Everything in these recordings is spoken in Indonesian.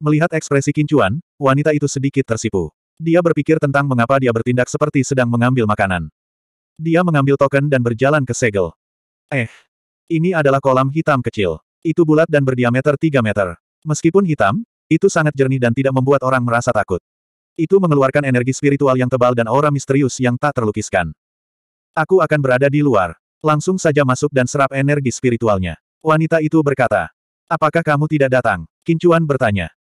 Melihat ekspresi kincuan, wanita itu sedikit tersipu. Dia berpikir tentang mengapa dia bertindak seperti sedang mengambil makanan. Dia mengambil token dan berjalan ke segel. Eh. Ini adalah kolam hitam kecil. Itu bulat dan berdiameter 3 meter. Meskipun hitam, itu sangat jernih dan tidak membuat orang merasa takut. Itu mengeluarkan energi spiritual yang tebal dan aura misterius yang tak terlukiskan. Aku akan berada di luar. Langsung saja masuk dan serap energi spiritualnya. Wanita itu berkata. Apakah kamu tidak datang? Kincuan bertanya.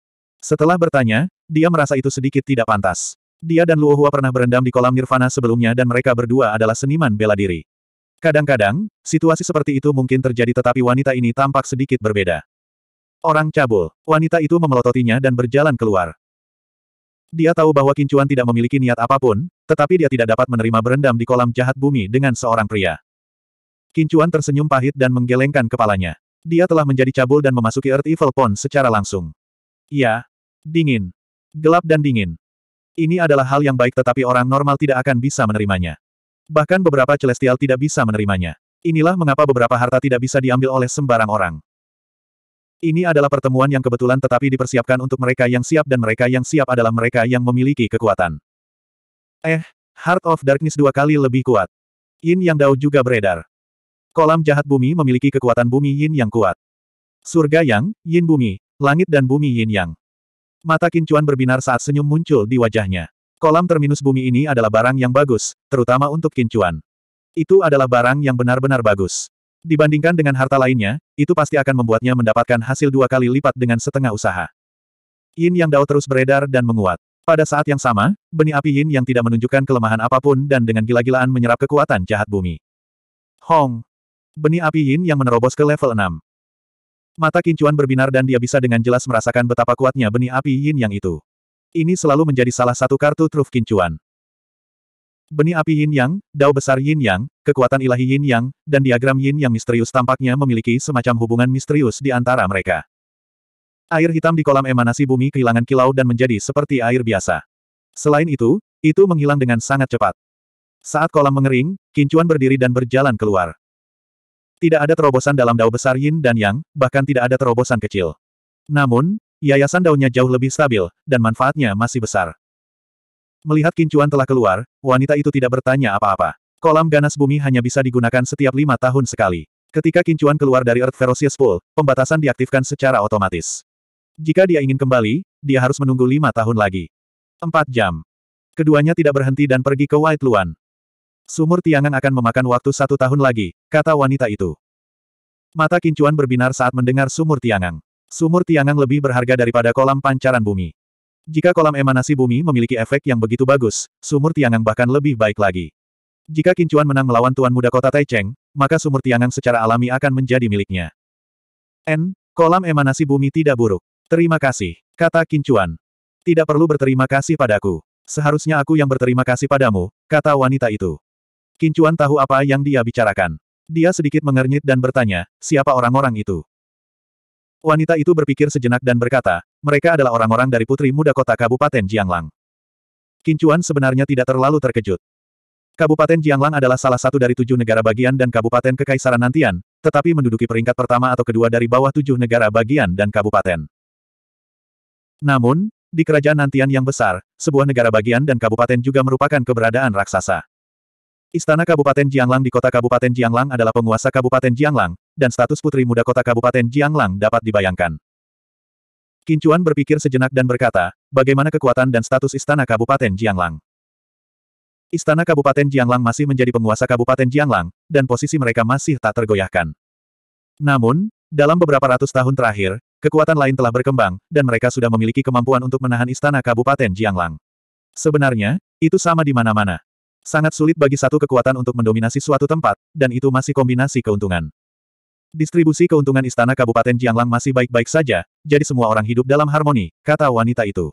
Setelah bertanya, dia merasa itu sedikit tidak pantas. Dia dan Luo Hua pernah berendam di kolam nirvana sebelumnya dan mereka berdua adalah seniman bela diri. Kadang-kadang, situasi seperti itu mungkin terjadi tetapi wanita ini tampak sedikit berbeda. Orang cabul, wanita itu memelototinya dan berjalan keluar. Dia tahu bahwa Kincuan tidak memiliki niat apapun, tetapi dia tidak dapat menerima berendam di kolam jahat bumi dengan seorang pria. Kincuan tersenyum pahit dan menggelengkan kepalanya. Dia telah menjadi cabul dan memasuki Earth Evil Pond secara langsung. Ya, Dingin. Gelap dan dingin. Ini adalah hal yang baik tetapi orang normal tidak akan bisa menerimanya. Bahkan beberapa celestial tidak bisa menerimanya. Inilah mengapa beberapa harta tidak bisa diambil oleh sembarang orang. Ini adalah pertemuan yang kebetulan tetapi dipersiapkan untuk mereka yang siap dan mereka yang siap adalah mereka yang memiliki kekuatan. Eh, Heart of Darkness dua kali lebih kuat. Yin Yang Dao juga beredar. Kolam jahat bumi memiliki kekuatan bumi Yin Yang kuat. Surga Yang, Yin Bumi, langit dan bumi Yin Yang. Mata Kincuan berbinar saat senyum muncul di wajahnya. Kolam terminus bumi ini adalah barang yang bagus, terutama untuk Kincuan. Itu adalah barang yang benar-benar bagus. Dibandingkan dengan harta lainnya, itu pasti akan membuatnya mendapatkan hasil dua kali lipat dengan setengah usaha. Yin Yang Dao terus beredar dan menguat. Pada saat yang sama, benih api Yin Yang tidak menunjukkan kelemahan apapun dan dengan gila-gilaan menyerap kekuatan jahat bumi. Hong! Benih api Yin Yang menerobos ke level 6. Mata Kincuan berbinar dan dia bisa dengan jelas merasakan betapa kuatnya benih api yin yang itu. Ini selalu menjadi salah satu kartu truf Kincuan. Benih api yin yang, dao besar yin yang, kekuatan ilahi yin yang, dan diagram yin yang misterius tampaknya memiliki semacam hubungan misterius di antara mereka. Air hitam di kolam emanasi bumi kehilangan kilau dan menjadi seperti air biasa. Selain itu, itu menghilang dengan sangat cepat. Saat kolam mengering, Kincuan berdiri dan berjalan keluar. Tidak ada terobosan dalam dao besar Yin dan Yang, bahkan tidak ada terobosan kecil. Namun, yayasan daunnya jauh lebih stabil, dan manfaatnya masih besar. Melihat kincuan telah keluar, wanita itu tidak bertanya apa-apa. Kolam ganas bumi hanya bisa digunakan setiap lima tahun sekali. Ketika kincuan keluar dari Earth Ferocious Pool, pembatasan diaktifkan secara otomatis. Jika dia ingin kembali, dia harus menunggu lima tahun lagi. Empat jam. Keduanya tidak berhenti dan pergi ke White Luan. Sumur Tiangan akan memakan waktu satu tahun lagi, kata wanita itu. Mata Kincuan berbinar saat mendengar sumur Tiangan. Sumur Tiangan lebih berharga daripada kolam pancaran bumi. Jika kolam emanasi bumi memiliki efek yang begitu bagus, sumur Tiangan bahkan lebih baik lagi. Jika Kincuan menang melawan Tuan Muda Kota Taicheng, maka sumur Tiangan secara alami akan menjadi miliknya. N. Kolam emanasi bumi tidak buruk. Terima kasih, kata Kincuan. Tidak perlu berterima kasih padaku. Seharusnya aku yang berterima kasih padamu, kata wanita itu. Kincuan tahu apa yang dia bicarakan. Dia sedikit mengernyit dan bertanya, siapa orang-orang itu? Wanita itu berpikir sejenak dan berkata, mereka adalah orang-orang dari putri muda kota Kabupaten Jianglang. Kincuan sebenarnya tidak terlalu terkejut. Kabupaten Jianglang adalah salah satu dari tujuh negara bagian dan kabupaten kekaisaran Nantian, tetapi menduduki peringkat pertama atau kedua dari bawah tujuh negara bagian dan kabupaten. Namun, di kerajaan Nantian yang besar, sebuah negara bagian dan kabupaten juga merupakan keberadaan raksasa. Istana Kabupaten Jianglang di kota Kabupaten Jianglang adalah penguasa Kabupaten Jianglang, dan status putri muda kota Kabupaten Jianglang dapat dibayangkan. Kincuan berpikir sejenak dan berkata, bagaimana kekuatan dan status Istana Kabupaten Jianglang? Istana Kabupaten Jianglang masih menjadi penguasa Kabupaten Jianglang, dan posisi mereka masih tak tergoyahkan. Namun, dalam beberapa ratus tahun terakhir, kekuatan lain telah berkembang, dan mereka sudah memiliki kemampuan untuk menahan Istana Kabupaten Jianglang. Sebenarnya, itu sama di mana-mana. Sangat sulit bagi satu kekuatan untuk mendominasi suatu tempat, dan itu masih kombinasi keuntungan. Distribusi keuntungan istana Kabupaten Jianglang masih baik-baik saja, jadi semua orang hidup dalam harmoni, kata wanita itu.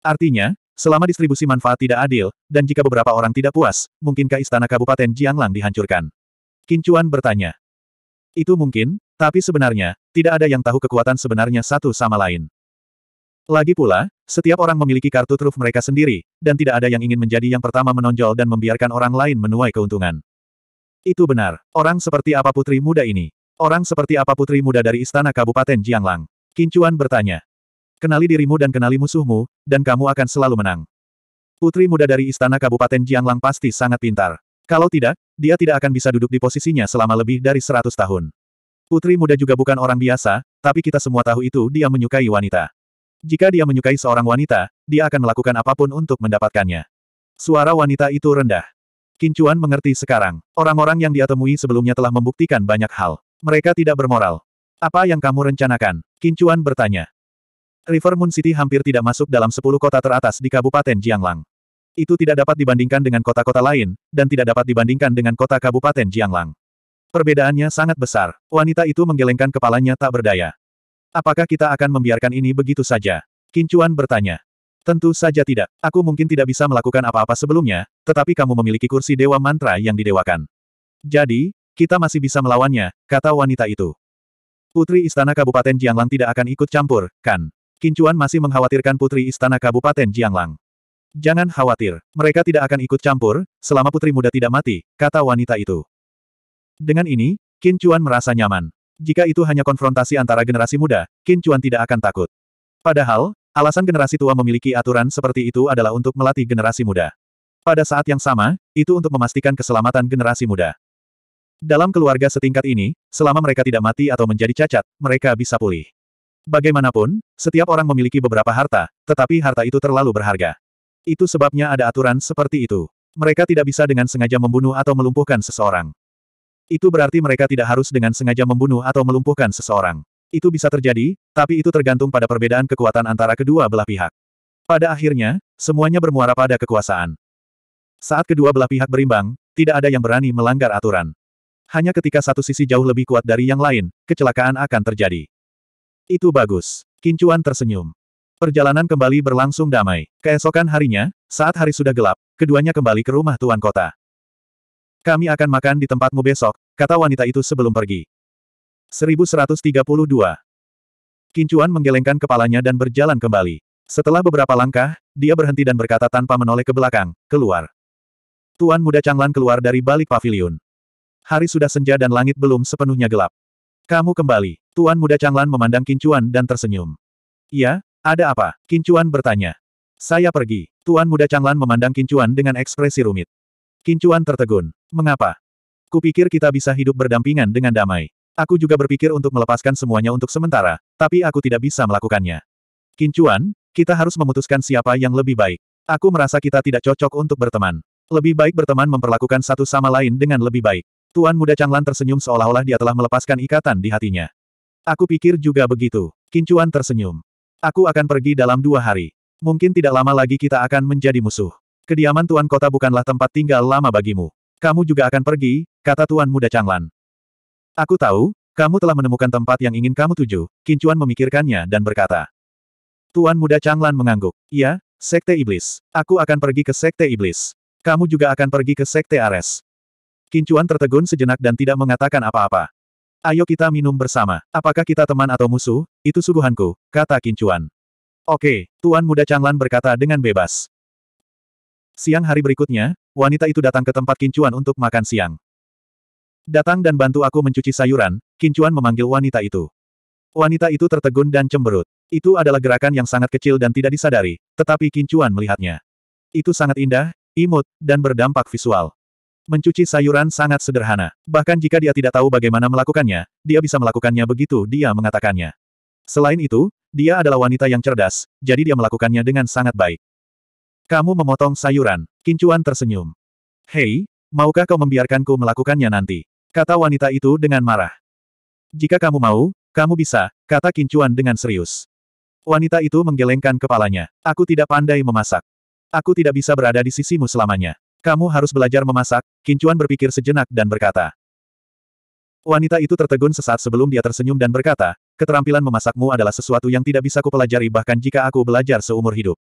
Artinya, selama distribusi manfaat tidak adil, dan jika beberapa orang tidak puas, mungkinkah istana Kabupaten Jianglang dihancurkan? Kincuan bertanya. Itu mungkin, tapi sebenarnya, tidak ada yang tahu kekuatan sebenarnya satu sama lain. Lagi pula, setiap orang memiliki kartu truf mereka sendiri, dan tidak ada yang ingin menjadi yang pertama menonjol dan membiarkan orang lain menuai keuntungan. Itu benar, orang seperti apa putri muda ini? Orang seperti apa putri muda dari Istana Kabupaten Jianglang? Kincuan bertanya. Kenali dirimu dan kenali musuhmu, dan kamu akan selalu menang. Putri muda dari Istana Kabupaten Jianglang pasti sangat pintar. Kalau tidak, dia tidak akan bisa duduk di posisinya selama lebih dari seratus tahun. Putri muda juga bukan orang biasa, tapi kita semua tahu itu dia menyukai wanita. Jika dia menyukai seorang wanita, dia akan melakukan apapun untuk mendapatkannya. Suara wanita itu rendah. Kincuan mengerti sekarang. Orang-orang yang dia temui sebelumnya telah membuktikan banyak hal. Mereka tidak bermoral. Apa yang kamu rencanakan? Kincuan bertanya. River Moon City hampir tidak masuk dalam 10 kota teratas di Kabupaten Jianglang. Itu tidak dapat dibandingkan dengan kota-kota lain, dan tidak dapat dibandingkan dengan kota Kabupaten Jianglang. Perbedaannya sangat besar. Wanita itu menggelengkan kepalanya tak berdaya. Apakah kita akan membiarkan ini begitu saja? Kincuan bertanya. Tentu saja tidak. Aku mungkin tidak bisa melakukan apa-apa sebelumnya, tetapi kamu memiliki kursi dewa mantra yang didewakan. Jadi, kita masih bisa melawannya, kata wanita itu. Putri Istana Kabupaten Jianglang tidak akan ikut campur, kan? Kincuan masih mengkhawatirkan Putri Istana Kabupaten Jianglang. Jangan khawatir, mereka tidak akan ikut campur, selama putri muda tidak mati, kata wanita itu. Dengan ini, Kincuan merasa nyaman. Jika itu hanya konfrontasi antara generasi muda, Qin Chuan tidak akan takut. Padahal, alasan generasi tua memiliki aturan seperti itu adalah untuk melatih generasi muda. Pada saat yang sama, itu untuk memastikan keselamatan generasi muda. Dalam keluarga setingkat ini, selama mereka tidak mati atau menjadi cacat, mereka bisa pulih. Bagaimanapun, setiap orang memiliki beberapa harta, tetapi harta itu terlalu berharga. Itu sebabnya ada aturan seperti itu. Mereka tidak bisa dengan sengaja membunuh atau melumpuhkan seseorang. Itu berarti mereka tidak harus dengan sengaja membunuh atau melumpuhkan seseorang. Itu bisa terjadi, tapi itu tergantung pada perbedaan kekuatan antara kedua belah pihak. Pada akhirnya, semuanya bermuara pada kekuasaan. Saat kedua belah pihak berimbang, tidak ada yang berani melanggar aturan. Hanya ketika satu sisi jauh lebih kuat dari yang lain, kecelakaan akan terjadi. Itu bagus. Kincuan tersenyum. Perjalanan kembali berlangsung damai. Keesokan harinya, saat hari sudah gelap, keduanya kembali ke rumah tuan kota. Kami akan makan di tempatmu besok, kata wanita itu sebelum pergi. 1132. Kincuan menggelengkan kepalanya dan berjalan kembali. Setelah beberapa langkah, dia berhenti dan berkata tanpa menoleh ke belakang, keluar. Tuan muda Changlan keluar dari balik pavilion. Hari sudah senja dan langit belum sepenuhnya gelap. Kamu kembali. Tuan muda Changlan memandang Kincuan dan tersenyum. Iya, ada apa? Kincuan bertanya. Saya pergi. Tuan muda Changlan memandang Kincuan dengan ekspresi rumit. Kincuan tertegun. Mengapa? Kupikir kita bisa hidup berdampingan dengan damai. Aku juga berpikir untuk melepaskan semuanya untuk sementara, tapi aku tidak bisa melakukannya. Kincuan, kita harus memutuskan siapa yang lebih baik. Aku merasa kita tidak cocok untuk berteman. Lebih baik berteman memperlakukan satu sama lain dengan lebih baik. Tuan muda Changlan tersenyum seolah-olah dia telah melepaskan ikatan di hatinya. Aku pikir juga begitu. Kincuan tersenyum. Aku akan pergi dalam dua hari. Mungkin tidak lama lagi kita akan menjadi musuh. Kediaman Tuan Kota bukanlah tempat tinggal lama bagimu. Kamu juga akan pergi, kata Tuan Muda Changlan. Aku tahu, kamu telah menemukan tempat yang ingin kamu tuju, Kincuan memikirkannya dan berkata. Tuan Muda Changlan mengangguk. Iya, Sekte Iblis. Aku akan pergi ke Sekte Iblis. Kamu juga akan pergi ke Sekte Ares. Kincuan tertegun sejenak dan tidak mengatakan apa-apa. Ayo kita minum bersama. Apakah kita teman atau musuh? Itu suguhanku, kata Kincuan. Oke, Tuan Muda Changlan berkata dengan bebas. Siang hari berikutnya, wanita itu datang ke tempat Kincuan untuk makan siang. Datang dan bantu aku mencuci sayuran, Kincuan memanggil wanita itu. Wanita itu tertegun dan cemberut. Itu adalah gerakan yang sangat kecil dan tidak disadari, tetapi Kincuan melihatnya. Itu sangat indah, imut, dan berdampak visual. Mencuci sayuran sangat sederhana. Bahkan jika dia tidak tahu bagaimana melakukannya, dia bisa melakukannya begitu dia mengatakannya. Selain itu, dia adalah wanita yang cerdas, jadi dia melakukannya dengan sangat baik. Kamu memotong sayuran, Kincuan tersenyum. Hei, maukah kau membiarkanku melakukannya nanti? Kata wanita itu dengan marah. Jika kamu mau, kamu bisa, kata Kincuan dengan serius. Wanita itu menggelengkan kepalanya. Aku tidak pandai memasak. Aku tidak bisa berada di sisimu selamanya. Kamu harus belajar memasak, Kincuan berpikir sejenak dan berkata. Wanita itu tertegun sesaat sebelum dia tersenyum dan berkata, keterampilan memasakmu adalah sesuatu yang tidak bisa kupelajari bahkan jika aku belajar seumur hidup.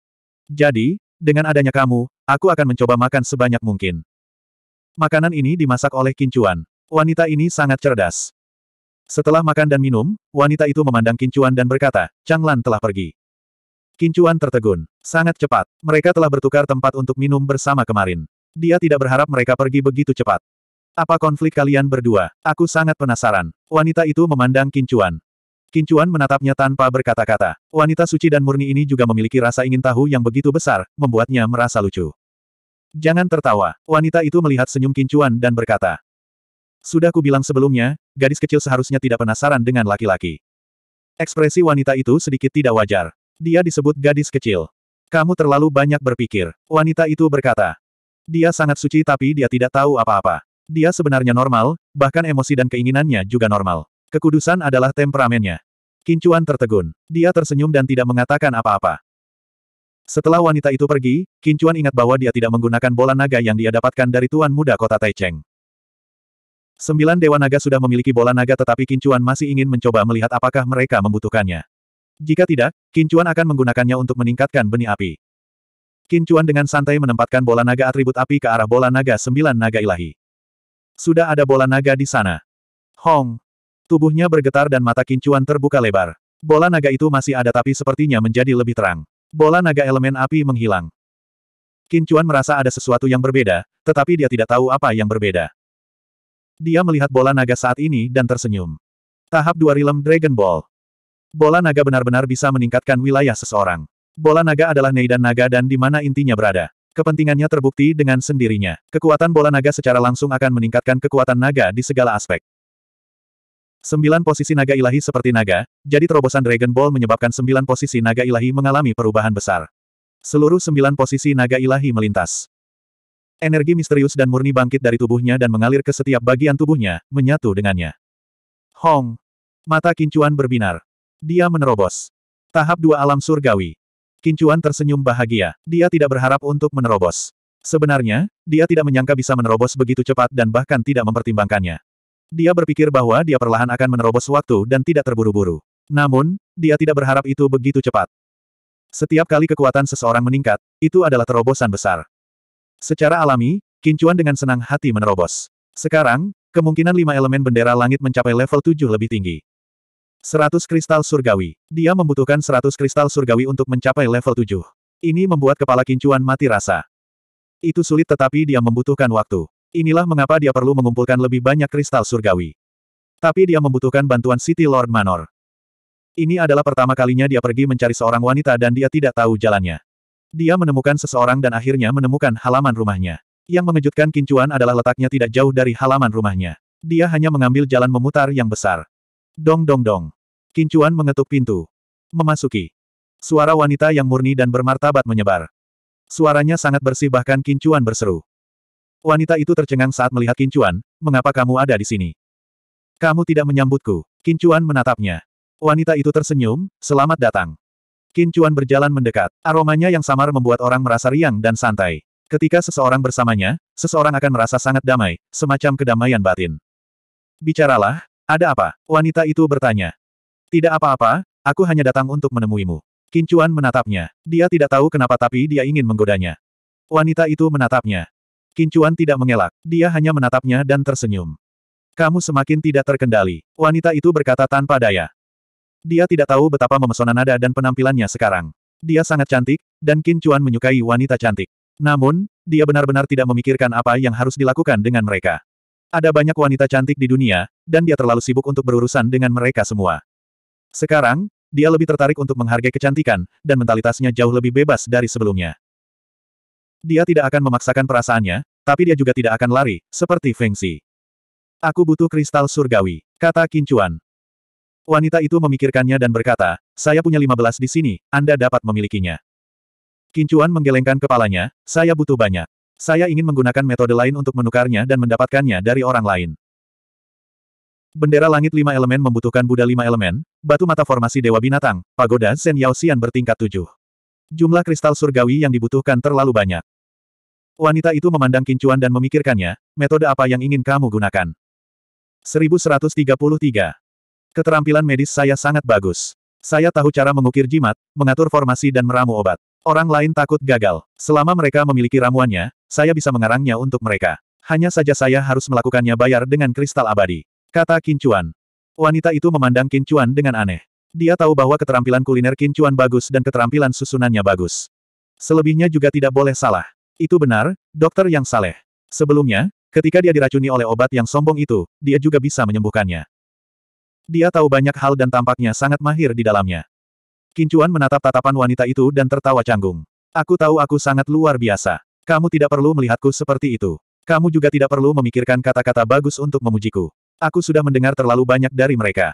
Jadi, dengan adanya kamu, aku akan mencoba makan sebanyak mungkin. Makanan ini dimasak oleh Kincuan. Wanita ini sangat cerdas. Setelah makan dan minum, wanita itu memandang Kincuan dan berkata, Chang Lan telah pergi. Kincuan tertegun. Sangat cepat. Mereka telah bertukar tempat untuk minum bersama kemarin. Dia tidak berharap mereka pergi begitu cepat. Apa konflik kalian berdua? Aku sangat penasaran. Wanita itu memandang Kincuan. Kincuan menatapnya tanpa berkata-kata. Wanita suci dan murni ini juga memiliki rasa ingin tahu yang begitu besar, membuatnya merasa lucu. Jangan tertawa. Wanita itu melihat senyum Kincuan dan berkata. Sudah kubilang sebelumnya, gadis kecil seharusnya tidak penasaran dengan laki-laki. Ekspresi wanita itu sedikit tidak wajar. Dia disebut gadis kecil. Kamu terlalu banyak berpikir. Wanita itu berkata. Dia sangat suci tapi dia tidak tahu apa-apa. Dia sebenarnya normal, bahkan emosi dan keinginannya juga normal. Kekudusan adalah temperamennya. Kincuan tertegun. Dia tersenyum dan tidak mengatakan apa-apa. Setelah wanita itu pergi, Kincuan ingat bahwa dia tidak menggunakan bola naga yang dia dapatkan dari tuan muda kota Taicheng. Sembilan dewa naga sudah memiliki bola naga tetapi Kincuan masih ingin mencoba melihat apakah mereka membutuhkannya. Jika tidak, Kincuan akan menggunakannya untuk meningkatkan benih api. Kincuan dengan santai menempatkan bola naga atribut api ke arah bola naga sembilan naga ilahi. Sudah ada bola naga di sana. Hong, Tubuhnya bergetar dan mata kincuan terbuka lebar. Bola naga itu masih ada tapi sepertinya menjadi lebih terang. Bola naga elemen api menghilang. Kincuan merasa ada sesuatu yang berbeda, tetapi dia tidak tahu apa yang berbeda. Dia melihat bola naga saat ini dan tersenyum. Tahap 2 Realm Dragon Ball. Bola naga benar-benar bisa meningkatkan wilayah seseorang. Bola naga adalah neidan naga dan di mana intinya berada. Kepentingannya terbukti dengan sendirinya. Kekuatan bola naga secara langsung akan meningkatkan kekuatan naga di segala aspek. Sembilan posisi naga ilahi seperti naga, jadi terobosan Dragon Ball menyebabkan sembilan posisi naga ilahi mengalami perubahan besar. Seluruh sembilan posisi naga ilahi melintas. Energi misterius dan murni bangkit dari tubuhnya dan mengalir ke setiap bagian tubuhnya, menyatu dengannya. Hong! Mata Kincuan berbinar. Dia menerobos. Tahap dua alam surgawi. Kincuan tersenyum bahagia. Dia tidak berharap untuk menerobos. Sebenarnya, dia tidak menyangka bisa menerobos begitu cepat dan bahkan tidak mempertimbangkannya. Dia berpikir bahwa dia perlahan akan menerobos waktu dan tidak terburu-buru. Namun, dia tidak berharap itu begitu cepat. Setiap kali kekuatan seseorang meningkat, itu adalah terobosan besar. Secara alami, Kincuan dengan senang hati menerobos. Sekarang, kemungkinan lima elemen bendera langit mencapai level 7 lebih tinggi. Seratus kristal surgawi. Dia membutuhkan seratus kristal surgawi untuk mencapai level tujuh. Ini membuat kepala Kincuan mati rasa. Itu sulit tetapi dia membutuhkan waktu. Inilah mengapa dia perlu mengumpulkan lebih banyak kristal surgawi. Tapi dia membutuhkan bantuan City Lord Manor. Ini adalah pertama kalinya dia pergi mencari seorang wanita dan dia tidak tahu jalannya. Dia menemukan seseorang dan akhirnya menemukan halaman rumahnya. Yang mengejutkan Kincuan adalah letaknya tidak jauh dari halaman rumahnya. Dia hanya mengambil jalan memutar yang besar. Dong dong dong. Kincuan mengetuk pintu. Memasuki. Suara wanita yang murni dan bermartabat menyebar. Suaranya sangat bersih bahkan Kincuan berseru. Wanita itu tercengang saat melihat Kincuan, mengapa kamu ada di sini? Kamu tidak menyambutku. Kincuan menatapnya. Wanita itu tersenyum, selamat datang. Kincuan berjalan mendekat. Aromanya yang samar membuat orang merasa riang dan santai. Ketika seseorang bersamanya, seseorang akan merasa sangat damai, semacam kedamaian batin. Bicaralah, ada apa? Wanita itu bertanya. Tidak apa-apa, aku hanya datang untuk menemuimu. Kincuan menatapnya. Dia tidak tahu kenapa tapi dia ingin menggodanya. Wanita itu menatapnya. Kincuan tidak mengelak, dia hanya menatapnya dan tersenyum. Kamu semakin tidak terkendali, wanita itu berkata tanpa daya. Dia tidak tahu betapa memesona nada dan penampilannya sekarang. Dia sangat cantik, dan Kincuan menyukai wanita cantik. Namun, dia benar-benar tidak memikirkan apa yang harus dilakukan dengan mereka. Ada banyak wanita cantik di dunia, dan dia terlalu sibuk untuk berurusan dengan mereka semua. Sekarang, dia lebih tertarik untuk menghargai kecantikan, dan mentalitasnya jauh lebih bebas dari sebelumnya. Dia tidak akan memaksakan perasaannya, tapi dia juga tidak akan lari, seperti Feng Xi. Aku butuh kristal surgawi, kata Kincuan. Wanita itu memikirkannya dan berkata, saya punya 15 di sini, Anda dapat memilikinya. Kincuan menggelengkan kepalanya, saya butuh banyak. Saya ingin menggunakan metode lain untuk menukarnya dan mendapatkannya dari orang lain. Bendera langit lima elemen membutuhkan Buddha lima elemen, batu mata formasi Dewa Binatang, pagoda Zen Yao Xian bertingkat tujuh. Jumlah kristal surgawi yang dibutuhkan terlalu banyak. Wanita itu memandang kincuan dan memikirkannya, metode apa yang ingin kamu gunakan. 1133. Keterampilan medis saya sangat bagus. Saya tahu cara mengukir jimat, mengatur formasi dan meramu obat. Orang lain takut gagal. Selama mereka memiliki ramuannya, saya bisa mengarangnya untuk mereka. Hanya saja saya harus melakukannya bayar dengan kristal abadi. Kata Kincuan. Wanita itu memandang Kincuan dengan aneh. Dia tahu bahwa keterampilan kuliner Kincuan bagus dan keterampilan susunannya bagus. Selebihnya juga tidak boleh salah. Itu benar, dokter yang saleh. Sebelumnya, ketika dia diracuni oleh obat yang sombong itu, dia juga bisa menyembuhkannya. Dia tahu banyak hal dan tampaknya sangat mahir di dalamnya. Kincuan menatap tatapan wanita itu dan tertawa canggung. Aku tahu aku sangat luar biasa. Kamu tidak perlu melihatku seperti itu. Kamu juga tidak perlu memikirkan kata-kata bagus untuk memujiku. Aku sudah mendengar terlalu banyak dari mereka.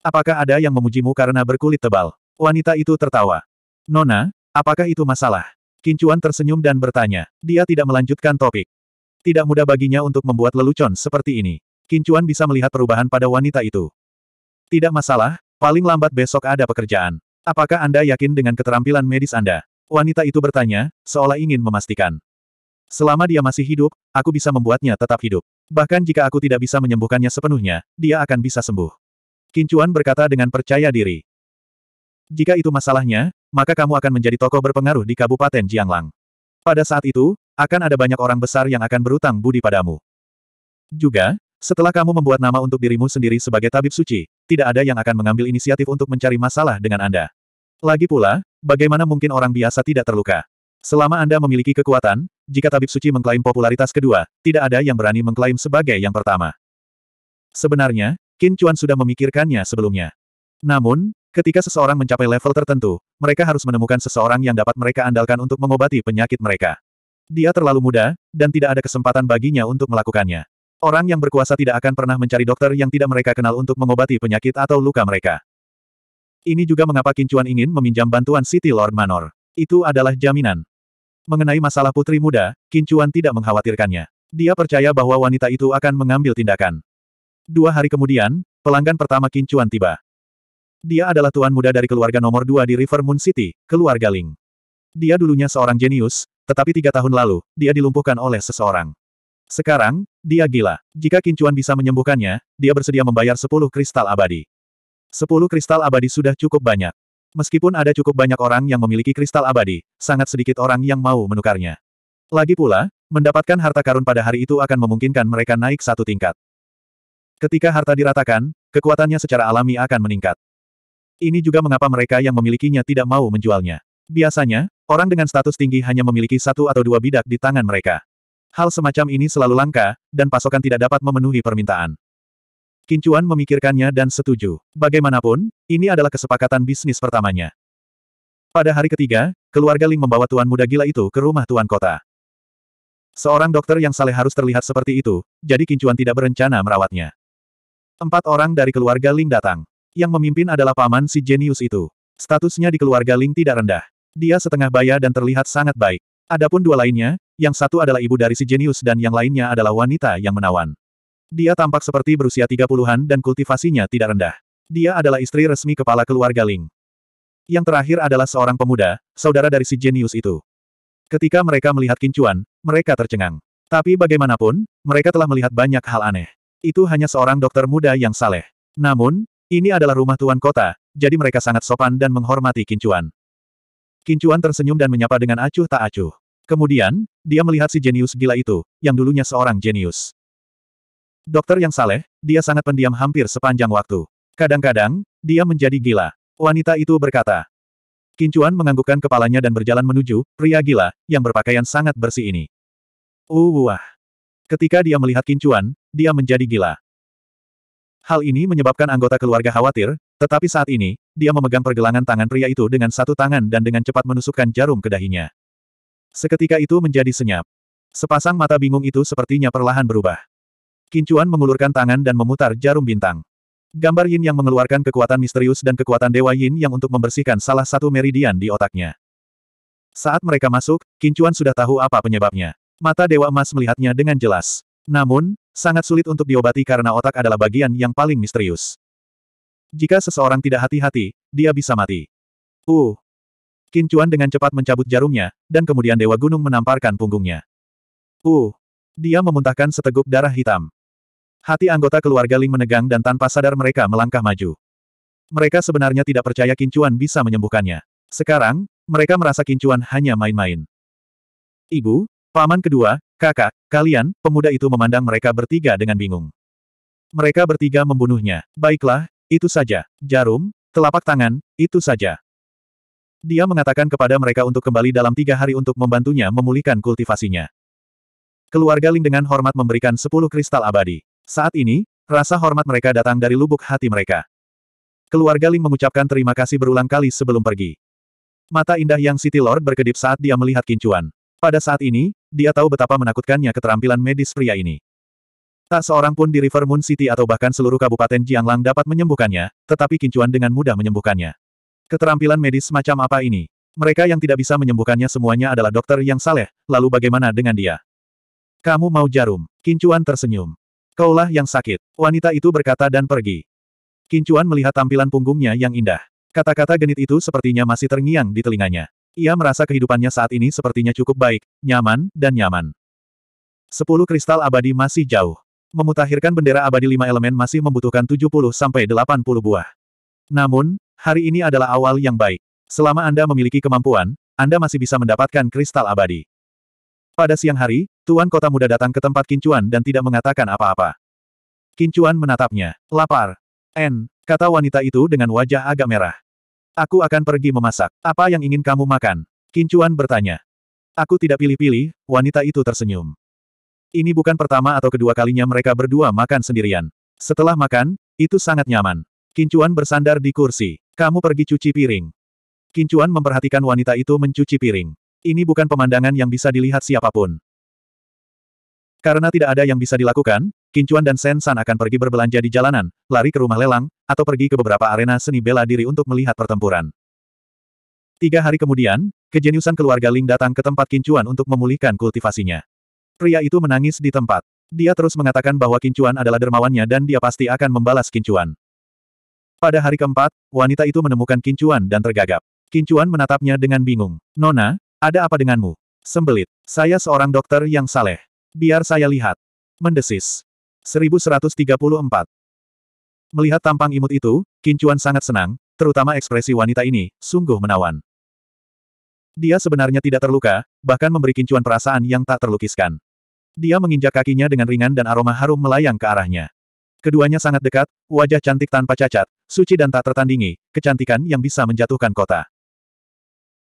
Apakah ada yang memujimu karena berkulit tebal? Wanita itu tertawa. Nona, apakah itu masalah? Kincuan tersenyum dan bertanya. Dia tidak melanjutkan topik. Tidak mudah baginya untuk membuat lelucon seperti ini. Kincuan bisa melihat perubahan pada wanita itu. Tidak masalah, paling lambat besok ada pekerjaan. Apakah Anda yakin dengan keterampilan medis Anda? Wanita itu bertanya, seolah ingin memastikan. Selama dia masih hidup, aku bisa membuatnya tetap hidup. Bahkan jika aku tidak bisa menyembuhkannya sepenuhnya, dia akan bisa sembuh. Kincuan berkata dengan percaya diri. Jika itu masalahnya, maka kamu akan menjadi tokoh berpengaruh di Kabupaten Jianglang. Pada saat itu, akan ada banyak orang besar yang akan berutang budi padamu. Juga, setelah kamu membuat nama untuk dirimu sendiri sebagai tabib suci, tidak ada yang akan mengambil inisiatif untuk mencari masalah dengan Anda. Lagi pula, bagaimana mungkin orang biasa tidak terluka? Selama Anda memiliki kekuatan, jika tabib suci mengklaim popularitas kedua, tidak ada yang berani mengklaim sebagai yang pertama. Sebenarnya, Qin Chuan sudah memikirkannya sebelumnya. Namun, ketika seseorang mencapai level tertentu, mereka harus menemukan seseorang yang dapat mereka andalkan untuk mengobati penyakit mereka. Dia terlalu muda, dan tidak ada kesempatan baginya untuk melakukannya. Orang yang berkuasa tidak akan pernah mencari dokter yang tidak mereka kenal untuk mengobati penyakit atau luka mereka. Ini juga mengapa Qin Chuan ingin meminjam bantuan City Lord Manor. Itu adalah jaminan. Mengenai masalah putri muda, Qin Chuan tidak mengkhawatirkannya. Dia percaya bahwa wanita itu akan mengambil tindakan. Dua hari kemudian, pelanggan pertama Kincuan tiba. Dia adalah tuan muda dari keluarga nomor dua di River Moon City, keluarga Ling. Dia dulunya seorang jenius, tetapi tiga tahun lalu, dia dilumpuhkan oleh seseorang. Sekarang, dia gila. Jika Kincuan bisa menyembuhkannya, dia bersedia membayar sepuluh kristal abadi. Sepuluh kristal abadi sudah cukup banyak. Meskipun ada cukup banyak orang yang memiliki kristal abadi, sangat sedikit orang yang mau menukarnya. Lagi pula, mendapatkan harta karun pada hari itu akan memungkinkan mereka naik satu tingkat. Ketika harta diratakan, kekuatannya secara alami akan meningkat. Ini juga mengapa mereka yang memilikinya tidak mau menjualnya. Biasanya, orang dengan status tinggi hanya memiliki satu atau dua bidak di tangan mereka. Hal semacam ini selalu langka, dan pasokan tidak dapat memenuhi permintaan. Kincuan memikirkannya dan setuju. Bagaimanapun, ini adalah kesepakatan bisnis pertamanya. Pada hari ketiga, keluarga Ling membawa tuan muda gila itu ke rumah tuan kota. Seorang dokter yang saleh harus terlihat seperti itu, jadi Kincuan tidak berencana merawatnya. Empat orang dari keluarga Ling datang. Yang memimpin adalah paman si jenius itu. Statusnya di keluarga Ling tidak rendah. Dia setengah baya dan terlihat sangat baik. Adapun dua lainnya, yang satu adalah ibu dari si jenius dan yang lainnya adalah wanita yang menawan. Dia tampak seperti berusia tiga puluhan dan kultivasinya tidak rendah. Dia adalah istri resmi kepala keluarga Ling. Yang terakhir adalah seorang pemuda, saudara dari si jenius itu. Ketika mereka melihat kincuan, mereka tercengang. Tapi bagaimanapun, mereka telah melihat banyak hal aneh. Itu hanya seorang dokter muda yang saleh. Namun, ini adalah rumah tuan kota, jadi mereka sangat sopan dan menghormati Kincuan. Kincuan tersenyum dan menyapa dengan acuh tak acuh. Kemudian, dia melihat si jenius gila itu, yang dulunya seorang jenius. Dokter yang saleh, dia sangat pendiam hampir sepanjang waktu. Kadang-kadang, dia menjadi gila. Wanita itu berkata. Kincuan menganggukkan kepalanya dan berjalan menuju pria gila, yang berpakaian sangat bersih ini. Uh, wah. Ketika dia melihat Kincuan, dia menjadi gila. Hal ini menyebabkan anggota keluarga khawatir, tetapi saat ini, dia memegang pergelangan tangan pria itu dengan satu tangan dan dengan cepat menusukkan jarum ke dahinya. Seketika itu menjadi senyap. Sepasang mata bingung itu sepertinya perlahan berubah. Kincuan mengulurkan tangan dan memutar jarum bintang. Gambar Yin yang mengeluarkan kekuatan misterius dan kekuatan Dewa Yin yang untuk membersihkan salah satu meridian di otaknya. Saat mereka masuk, Kincuan sudah tahu apa penyebabnya. Mata Dewa Emas melihatnya dengan jelas. Namun, sangat sulit untuk diobati karena otak adalah bagian yang paling misterius. Jika seseorang tidak hati-hati, dia bisa mati. Uh! Kincuan dengan cepat mencabut jarumnya, dan kemudian Dewa Gunung menamparkan punggungnya. Uh! Dia memuntahkan seteguk darah hitam. Hati anggota keluarga Ling menegang dan tanpa sadar mereka melangkah maju. Mereka sebenarnya tidak percaya Kincuan bisa menyembuhkannya. Sekarang, mereka merasa Kincuan hanya main-main. Ibu, paman kedua, Kakak, kalian, pemuda itu memandang mereka bertiga dengan bingung. Mereka bertiga membunuhnya. Baiklah, itu saja. Jarum, telapak tangan, itu saja. Dia mengatakan kepada mereka untuk kembali dalam tiga hari untuk membantunya memulihkan kultivasinya. Keluarga Ling dengan hormat memberikan sepuluh kristal abadi. Saat ini, rasa hormat mereka datang dari lubuk hati mereka. Keluarga Ling mengucapkan terima kasih berulang kali sebelum pergi. Mata indah yang City Lord berkedip saat dia melihat kincuan. Pada saat ini, dia tahu betapa menakutkannya keterampilan medis pria ini. Tak seorang pun di River Moon City atau bahkan seluruh kabupaten Jianglang dapat menyembuhkannya, tetapi Kincuan dengan mudah menyembuhkannya. Keterampilan medis macam apa ini? Mereka yang tidak bisa menyembuhkannya semuanya adalah dokter yang saleh, lalu bagaimana dengan dia? Kamu mau jarum? Kincuan tersenyum. Kaulah yang sakit. Wanita itu berkata dan pergi. Kincuan melihat tampilan punggungnya yang indah. Kata-kata genit itu sepertinya masih terngiang di telinganya. Ia merasa kehidupannya saat ini sepertinya cukup baik, nyaman, dan nyaman. Sepuluh kristal abadi masih jauh. Memutahirkan bendera abadi lima elemen masih membutuhkan 70-80 buah. Namun, hari ini adalah awal yang baik. Selama Anda memiliki kemampuan, Anda masih bisa mendapatkan kristal abadi. Pada siang hari, Tuan Kota Muda datang ke tempat Kincuan dan tidak mengatakan apa-apa. Kincuan menatapnya. Lapar. N, kata wanita itu dengan wajah agak merah. Aku akan pergi memasak. Apa yang ingin kamu makan? Kincuan bertanya. Aku tidak pilih-pilih, wanita itu tersenyum. Ini bukan pertama atau kedua kalinya mereka berdua makan sendirian. Setelah makan, itu sangat nyaman. Kincuan bersandar di kursi. Kamu pergi cuci piring. Kincuan memperhatikan wanita itu mencuci piring. Ini bukan pemandangan yang bisa dilihat siapapun. Karena tidak ada yang bisa dilakukan, Kincuan dan Sen San akan pergi berbelanja di jalanan, lari ke rumah lelang, atau pergi ke beberapa arena seni bela diri untuk melihat pertempuran. Tiga hari kemudian, kejeniusan keluarga Ling datang ke tempat Kincuan untuk memulihkan kultivasinya. Pria itu menangis di tempat. Dia terus mengatakan bahwa Kincuan adalah dermawannya dan dia pasti akan membalas Kincuan. Pada hari keempat, wanita itu menemukan Kincuan dan tergagap. Kincuan menatapnya dengan bingung. Nona, ada apa denganmu? Sembelit. Saya seorang dokter yang saleh. Biar saya lihat. Mendesis. 1134. Melihat tampang imut itu, Kincuan sangat senang, terutama ekspresi wanita ini, sungguh menawan. Dia sebenarnya tidak terluka, bahkan memberi Kincuan perasaan yang tak terlukiskan. Dia menginjak kakinya dengan ringan dan aroma harum melayang ke arahnya. Keduanya sangat dekat, wajah cantik tanpa cacat, suci dan tak tertandingi, kecantikan yang bisa menjatuhkan kota.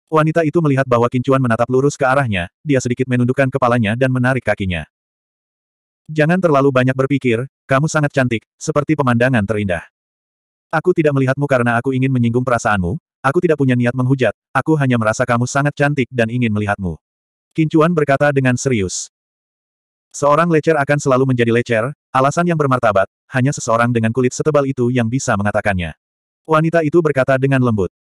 Wanita itu melihat bahwa Kincuan menatap lurus ke arahnya, dia sedikit menundukkan kepalanya dan menarik kakinya. Jangan terlalu banyak berpikir, kamu sangat cantik, seperti pemandangan terindah. Aku tidak melihatmu karena aku ingin menyinggung perasaanmu, aku tidak punya niat menghujat, aku hanya merasa kamu sangat cantik dan ingin melihatmu. Kincuan berkata dengan serius. Seorang lecer akan selalu menjadi lecer, alasan yang bermartabat, hanya seseorang dengan kulit setebal itu yang bisa mengatakannya. Wanita itu berkata dengan lembut.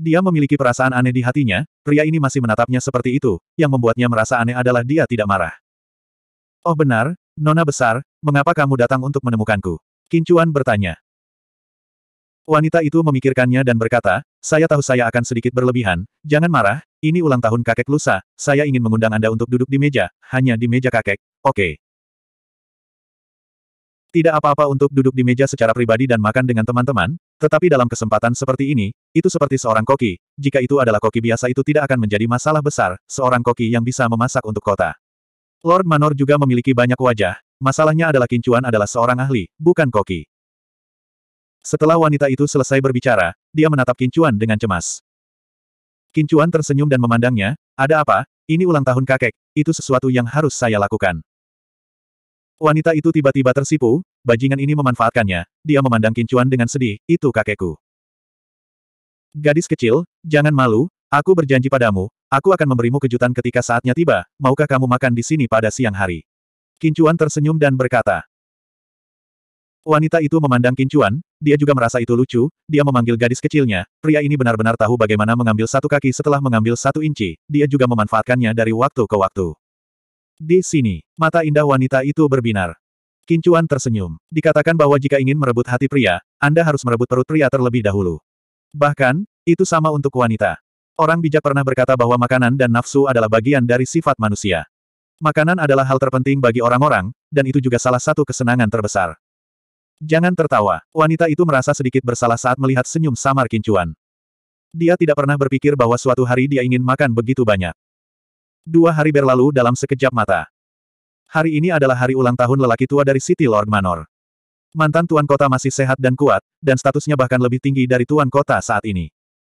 Dia memiliki perasaan aneh di hatinya, pria ini masih menatapnya seperti itu, yang membuatnya merasa aneh adalah dia tidak marah. Oh benar, Nona besar, mengapa kamu datang untuk menemukanku? Kincuan bertanya. Wanita itu memikirkannya dan berkata, saya tahu saya akan sedikit berlebihan, jangan marah, ini ulang tahun kakek lusa, saya ingin mengundang Anda untuk duduk di meja, hanya di meja kakek, oke. Okay. Tidak apa-apa untuk duduk di meja secara pribadi dan makan dengan teman-teman, tetapi dalam kesempatan seperti ini, itu seperti seorang koki, jika itu adalah koki biasa itu tidak akan menjadi masalah besar, seorang koki yang bisa memasak untuk kota. Lord Manor juga memiliki banyak wajah, masalahnya adalah Kincuan adalah seorang ahli, bukan koki. Setelah wanita itu selesai berbicara, dia menatap Kincuan dengan cemas. Kincuan tersenyum dan memandangnya, ada apa, ini ulang tahun kakek, itu sesuatu yang harus saya lakukan. Wanita itu tiba-tiba tersipu, bajingan ini memanfaatkannya, dia memandang kincuan dengan sedih, itu kakekku. Gadis kecil, jangan malu, aku berjanji padamu, aku akan memberimu kejutan ketika saatnya tiba, maukah kamu makan di sini pada siang hari? Kincuan tersenyum dan berkata. Wanita itu memandang kincuan, dia juga merasa itu lucu, dia memanggil gadis kecilnya, pria ini benar-benar tahu bagaimana mengambil satu kaki setelah mengambil satu inci, dia juga memanfaatkannya dari waktu ke waktu. Di sini, mata indah wanita itu berbinar. Kincuan tersenyum. Dikatakan bahwa jika ingin merebut hati pria, Anda harus merebut perut pria terlebih dahulu. Bahkan, itu sama untuk wanita. Orang bijak pernah berkata bahwa makanan dan nafsu adalah bagian dari sifat manusia. Makanan adalah hal terpenting bagi orang-orang, dan itu juga salah satu kesenangan terbesar. Jangan tertawa. Wanita itu merasa sedikit bersalah saat melihat senyum samar Kincuan. Dia tidak pernah berpikir bahwa suatu hari dia ingin makan begitu banyak. Dua hari berlalu dalam sekejap mata. Hari ini adalah hari ulang tahun lelaki tua dari City Lord Manor. Mantan tuan kota masih sehat dan kuat, dan statusnya bahkan lebih tinggi dari tuan kota saat ini.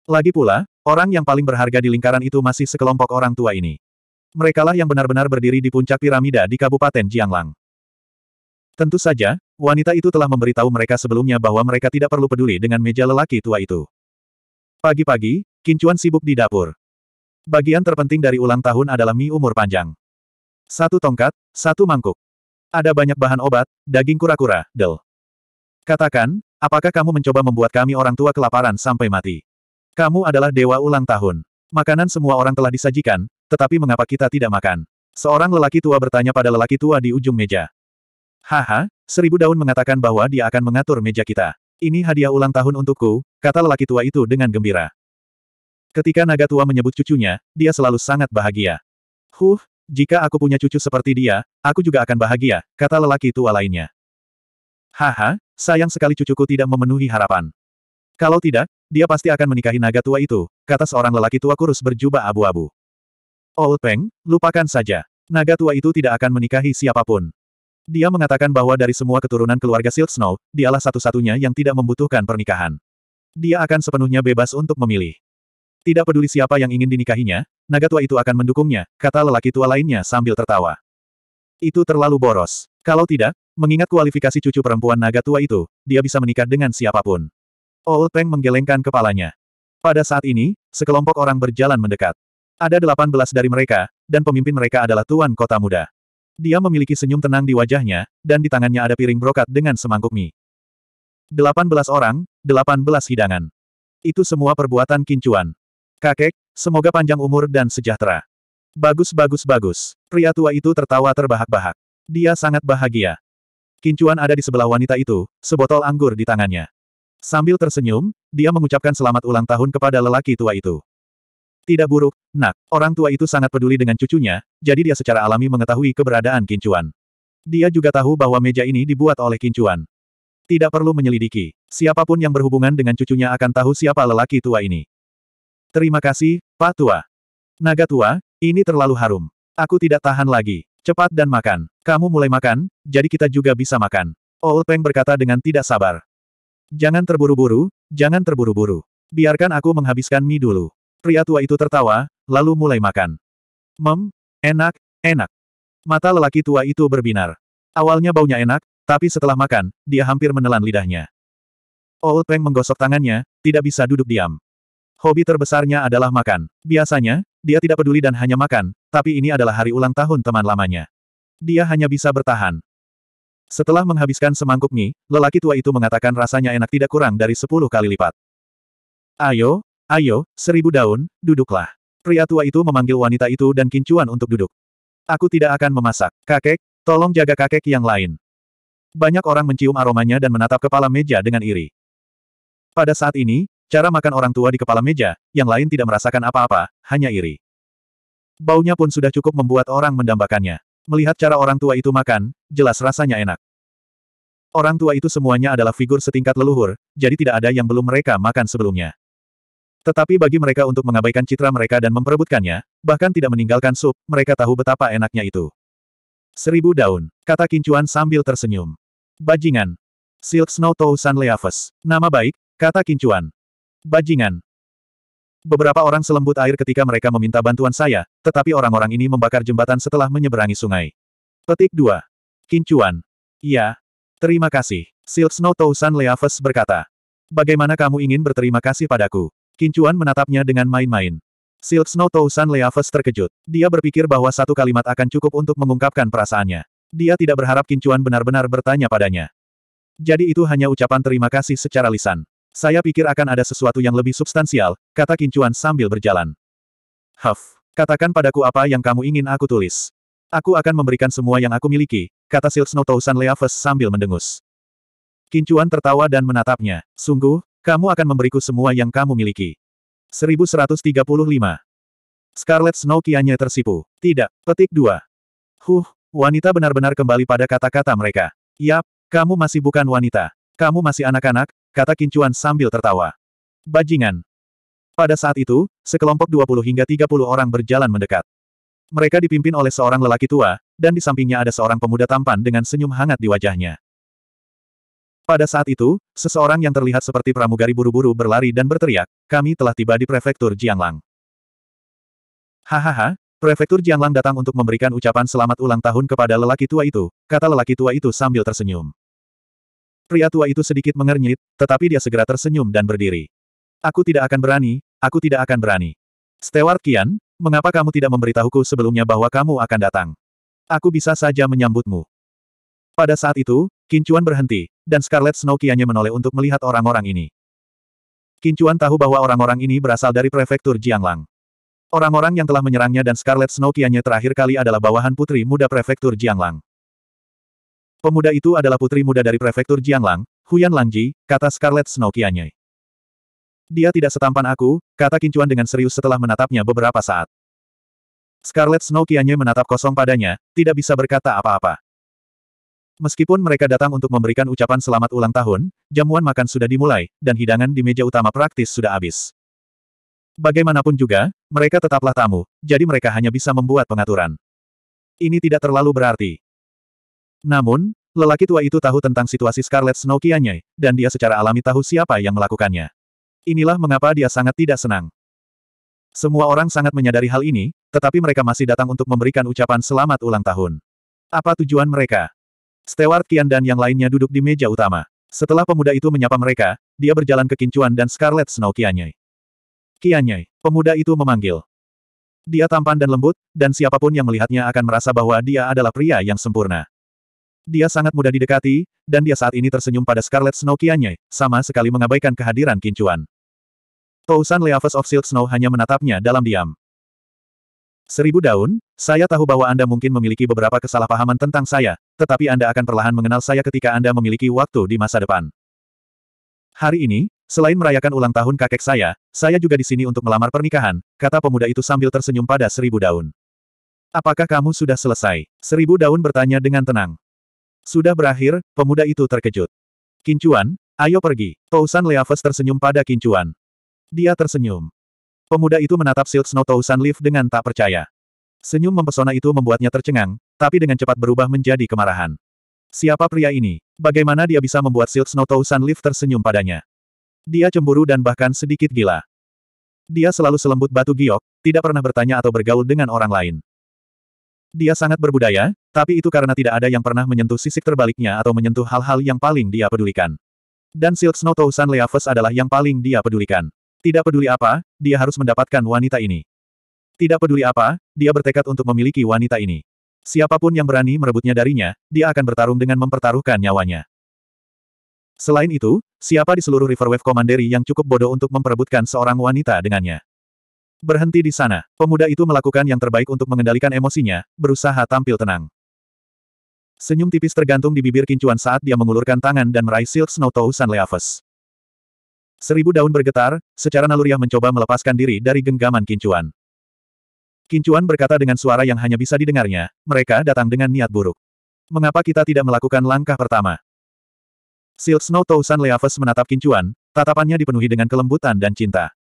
Lagi pula, orang yang paling berharga di lingkaran itu masih sekelompok orang tua ini. Merekalah yang benar-benar berdiri di puncak piramida di Kabupaten Jianglang. Tentu saja, wanita itu telah memberitahu mereka sebelumnya bahwa mereka tidak perlu peduli dengan meja lelaki tua itu. Pagi-pagi, Kincuan sibuk di dapur. Bagian terpenting dari ulang tahun adalah mie umur panjang. Satu tongkat, satu mangkuk. Ada banyak bahan obat, daging kura-kura, del. Katakan, apakah kamu mencoba membuat kami orang tua kelaparan sampai mati? Kamu adalah dewa ulang tahun. Makanan semua orang telah disajikan, tetapi mengapa kita tidak makan? Seorang lelaki tua bertanya pada lelaki tua di ujung meja. Haha, seribu daun mengatakan bahwa dia akan mengatur meja kita. Ini hadiah ulang tahun untukku, kata lelaki tua itu dengan gembira. Ketika naga tua menyebut cucunya, dia selalu sangat bahagia. Huh, jika aku punya cucu seperti dia, aku juga akan bahagia, kata lelaki tua lainnya. Haha, sayang sekali cucuku tidak memenuhi harapan. Kalau tidak, dia pasti akan menikahi naga tua itu, kata seorang lelaki tua kurus berjubah abu-abu. Old Peng, lupakan saja. Naga tua itu tidak akan menikahi siapapun. Dia mengatakan bahwa dari semua keturunan keluarga Silk Snow, dialah satu-satunya yang tidak membutuhkan pernikahan. Dia akan sepenuhnya bebas untuk memilih. Tidak peduli siapa yang ingin dinikahinya, naga tua itu akan mendukungnya, kata lelaki tua lainnya sambil tertawa. Itu terlalu boros. Kalau tidak, mengingat kualifikasi cucu perempuan naga tua itu, dia bisa menikah dengan siapapun. Old Peng menggelengkan kepalanya. Pada saat ini, sekelompok orang berjalan mendekat. Ada delapan belas dari mereka, dan pemimpin mereka adalah Tuan Kota Muda. Dia memiliki senyum tenang di wajahnya, dan di tangannya ada piring brokat dengan semangkuk mie. Delapan belas orang, delapan belas hidangan. Itu semua perbuatan kincuan. Kakek, semoga panjang umur dan sejahtera. Bagus bagus bagus. Pria tua itu tertawa terbahak-bahak. Dia sangat bahagia. Kincuan ada di sebelah wanita itu, sebotol anggur di tangannya. Sambil tersenyum, dia mengucapkan selamat ulang tahun kepada lelaki tua itu. Tidak buruk, nak. Orang tua itu sangat peduli dengan cucunya, jadi dia secara alami mengetahui keberadaan Kincuan. Dia juga tahu bahwa meja ini dibuat oleh Kincuan. Tidak perlu menyelidiki. Siapapun yang berhubungan dengan cucunya akan tahu siapa lelaki tua ini. Terima kasih, Pak Tua. Naga Tua, ini terlalu harum. Aku tidak tahan lagi. Cepat dan makan. Kamu mulai makan, jadi kita juga bisa makan. Old Peng berkata dengan tidak sabar. Jangan terburu-buru, jangan terburu-buru. Biarkan aku menghabiskan mie dulu. Pria tua itu tertawa, lalu mulai makan. Mem, enak, enak. Mata lelaki tua itu berbinar. Awalnya baunya enak, tapi setelah makan, dia hampir menelan lidahnya. Old Peng menggosok tangannya, tidak bisa duduk diam. Hobi terbesarnya adalah makan. Biasanya, dia tidak peduli dan hanya makan, tapi ini adalah hari ulang tahun teman lamanya. Dia hanya bisa bertahan. Setelah menghabiskan semangkuk mie, lelaki tua itu mengatakan rasanya enak tidak kurang dari sepuluh kali lipat. Ayo, ayo, seribu daun, duduklah. Pria tua itu memanggil wanita itu dan kincuan untuk duduk. Aku tidak akan memasak. Kakek, tolong jaga kakek yang lain. Banyak orang mencium aromanya dan menatap kepala meja dengan iri. Pada saat ini, Cara makan orang tua di kepala meja, yang lain tidak merasakan apa-apa, hanya iri. Baunya pun sudah cukup membuat orang mendambakannya. Melihat cara orang tua itu makan, jelas rasanya enak. Orang tua itu semuanya adalah figur setingkat leluhur, jadi tidak ada yang belum mereka makan sebelumnya. Tetapi bagi mereka untuk mengabaikan citra mereka dan memperebutkannya, bahkan tidak meninggalkan sup, mereka tahu betapa enaknya itu. Seribu daun, kata Kincuan sambil tersenyum. Bajingan. Silk Snow Tou San Leaves. Nama baik, kata Kincuan. Bajingan. Beberapa orang selembut air ketika mereka meminta bantuan saya, tetapi orang-orang ini membakar jembatan setelah menyeberangi sungai. Petik 2. Kincuan. Ya. Terima kasih. Silk Snow Tousan Leaves berkata. Bagaimana kamu ingin berterima kasih padaku? Kincuan menatapnya dengan main-main. Silk Snow Tousan Leaves terkejut. Dia berpikir bahwa satu kalimat akan cukup untuk mengungkapkan perasaannya. Dia tidak berharap Kincuan benar-benar bertanya padanya. Jadi itu hanya ucapan terima kasih secara lisan. Saya pikir akan ada sesuatu yang lebih substansial, kata Kincuan sambil berjalan. Huff, katakan padaku apa yang kamu ingin aku tulis. Aku akan memberikan semua yang aku miliki, kata Silk Tousan Leaves sambil mendengus. Kincuan tertawa dan menatapnya. Sungguh, kamu akan memberiku semua yang kamu miliki. 1135. Scarlet Snow kianya tersipu. Tidak, petik dua. Huh, wanita benar-benar kembali pada kata-kata mereka. Yap, kamu masih bukan wanita. Kamu masih anak-anak, kata Kincuan sambil tertawa. Bajingan. Pada saat itu, sekelompok 20 hingga 30 orang berjalan mendekat. Mereka dipimpin oleh seorang lelaki tua, dan di sampingnya ada seorang pemuda tampan dengan senyum hangat di wajahnya. Pada saat itu, seseorang yang terlihat seperti pramugari buru-buru berlari dan berteriak, kami telah tiba di prefektur Jianglang. Hahaha, prefektur Jianglang datang untuk memberikan ucapan selamat ulang tahun kepada lelaki tua itu, kata lelaki tua itu sambil tersenyum. Pria tua itu sedikit mengernyit, tetapi dia segera tersenyum dan berdiri. Aku tidak akan berani, aku tidak akan berani. Steward Kian, mengapa kamu tidak memberitahuku sebelumnya bahwa kamu akan datang? Aku bisa saja menyambutmu. Pada saat itu, Kincuan berhenti, dan Scarlet Snow kiannya menoleh untuk melihat orang-orang ini. Kincuan tahu bahwa orang-orang ini berasal dari prefektur Jianglang. Orang-orang yang telah menyerangnya dan Scarlet Snow kiannya terakhir kali adalah bawahan putri muda prefektur Jianglang. Pemuda itu adalah putri muda dari prefektur Jianglang, Huyan Langji, kata Scarlet Snow Qianyai. Dia tidak setampan aku, kata Kincuan dengan serius setelah menatapnya beberapa saat. Scarlet Snow Qianyai menatap kosong padanya, tidak bisa berkata apa-apa. Meskipun mereka datang untuk memberikan ucapan selamat ulang tahun, jamuan makan sudah dimulai, dan hidangan di meja utama praktis sudah habis. Bagaimanapun juga, mereka tetaplah tamu, jadi mereka hanya bisa membuat pengaturan. Ini tidak terlalu berarti. Namun, lelaki tua itu tahu tentang situasi Scarlet Snow Kianyai, dan dia secara alami tahu siapa yang melakukannya. Inilah mengapa dia sangat tidak senang. Semua orang sangat menyadari hal ini, tetapi mereka masih datang untuk memberikan ucapan selamat ulang tahun. Apa tujuan mereka? Stewart Kian dan yang lainnya duduk di meja utama. Setelah pemuda itu menyapa mereka, dia berjalan ke Kincuan dan Scarlet Snow Kianyai. Kianyai, pemuda itu memanggil. Dia tampan dan lembut, dan siapapun yang melihatnya akan merasa bahwa dia adalah pria yang sempurna. Dia sangat mudah didekati, dan dia saat ini tersenyum pada Scarlet Snow Kianye, sama sekali mengabaikan kehadiran Kincuan. Tousan Leaves of Silk Snow hanya menatapnya dalam diam. Seribu daun, saya tahu bahwa Anda mungkin memiliki beberapa kesalahpahaman tentang saya, tetapi Anda akan perlahan mengenal saya ketika Anda memiliki waktu di masa depan. Hari ini, selain merayakan ulang tahun kakek saya, saya juga di sini untuk melamar pernikahan, kata pemuda itu sambil tersenyum pada seribu daun. Apakah kamu sudah selesai? Seribu daun bertanya dengan tenang. Sudah berakhir, pemuda itu terkejut. Kincuan, ayo pergi. Tousan Leaves tersenyum pada Kincuan. Dia tersenyum. Pemuda itu menatap Silk Snow Tousan Leaf dengan tak percaya. Senyum mempesona itu membuatnya tercengang, tapi dengan cepat berubah menjadi kemarahan. Siapa pria ini? Bagaimana dia bisa membuat Silk Snow Tousan Leaf tersenyum padanya? Dia cemburu dan bahkan sedikit gila. Dia selalu selembut batu giok, tidak pernah bertanya atau bergaul dengan orang lain. Dia sangat berbudaya, tapi itu karena tidak ada yang pernah menyentuh sisik terbaliknya atau menyentuh hal-hal yang paling dia pedulikan. Dan Silk Snow Tousan Leaves adalah yang paling dia pedulikan. Tidak peduli apa, dia harus mendapatkan wanita ini. Tidak peduli apa, dia bertekad untuk memiliki wanita ini. Siapapun yang berani merebutnya darinya, dia akan bertarung dengan mempertaruhkan nyawanya. Selain itu, siapa di seluruh Riverwave Commandery yang cukup bodoh untuk memperebutkan seorang wanita dengannya? Berhenti di sana. Pemuda itu melakukan yang terbaik untuk mengendalikan emosinya, berusaha tampil tenang. Senyum tipis tergantung di bibir kincuan saat dia mengulurkan tangan dan meraih Silk Snow Tousan Leaves. Seribu daun bergetar, secara naluriah mencoba melepaskan diri dari genggaman kincuan. Kincuan berkata dengan suara yang hanya bisa didengarnya, mereka datang dengan niat buruk. Mengapa kita tidak melakukan langkah pertama? Silk Snow Tousan Leaves menatap kincuan, tatapannya dipenuhi dengan kelembutan dan cinta.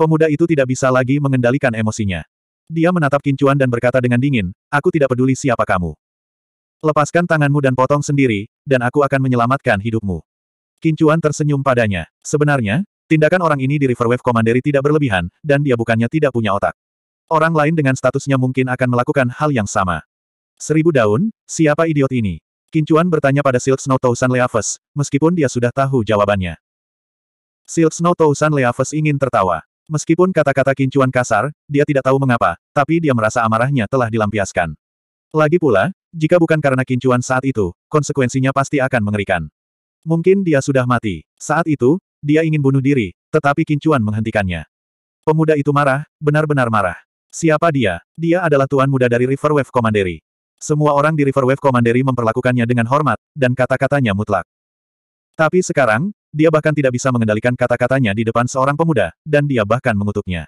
Pemuda itu tidak bisa lagi mengendalikan emosinya. Dia menatap Kincuan dan berkata dengan dingin, aku tidak peduli siapa kamu. Lepaskan tanganmu dan potong sendiri, dan aku akan menyelamatkan hidupmu. Kincuan tersenyum padanya. Sebenarnya, tindakan orang ini di Riverwave Commandery tidak berlebihan, dan dia bukannya tidak punya otak. Orang lain dengan statusnya mungkin akan melakukan hal yang sama. Seribu daun, siapa idiot ini? Kincuan bertanya pada Silk Snow Tausan Leaves, meskipun dia sudah tahu jawabannya. Silk Snow Tausan Leaves ingin tertawa. Meskipun kata-kata kincuan kasar, dia tidak tahu mengapa, tapi dia merasa amarahnya telah dilampiaskan. Lagi pula, jika bukan karena kincuan saat itu, konsekuensinya pasti akan mengerikan. Mungkin dia sudah mati. Saat itu, dia ingin bunuh diri, tetapi kincuan menghentikannya. Pemuda itu marah, benar-benar marah. Siapa dia? Dia adalah tuan muda dari Wave Commandery. Semua orang di Wave Commandery memperlakukannya dengan hormat, dan kata-katanya mutlak. Tapi sekarang, dia bahkan tidak bisa mengendalikan kata-katanya di depan seorang pemuda, dan dia bahkan mengutuknya.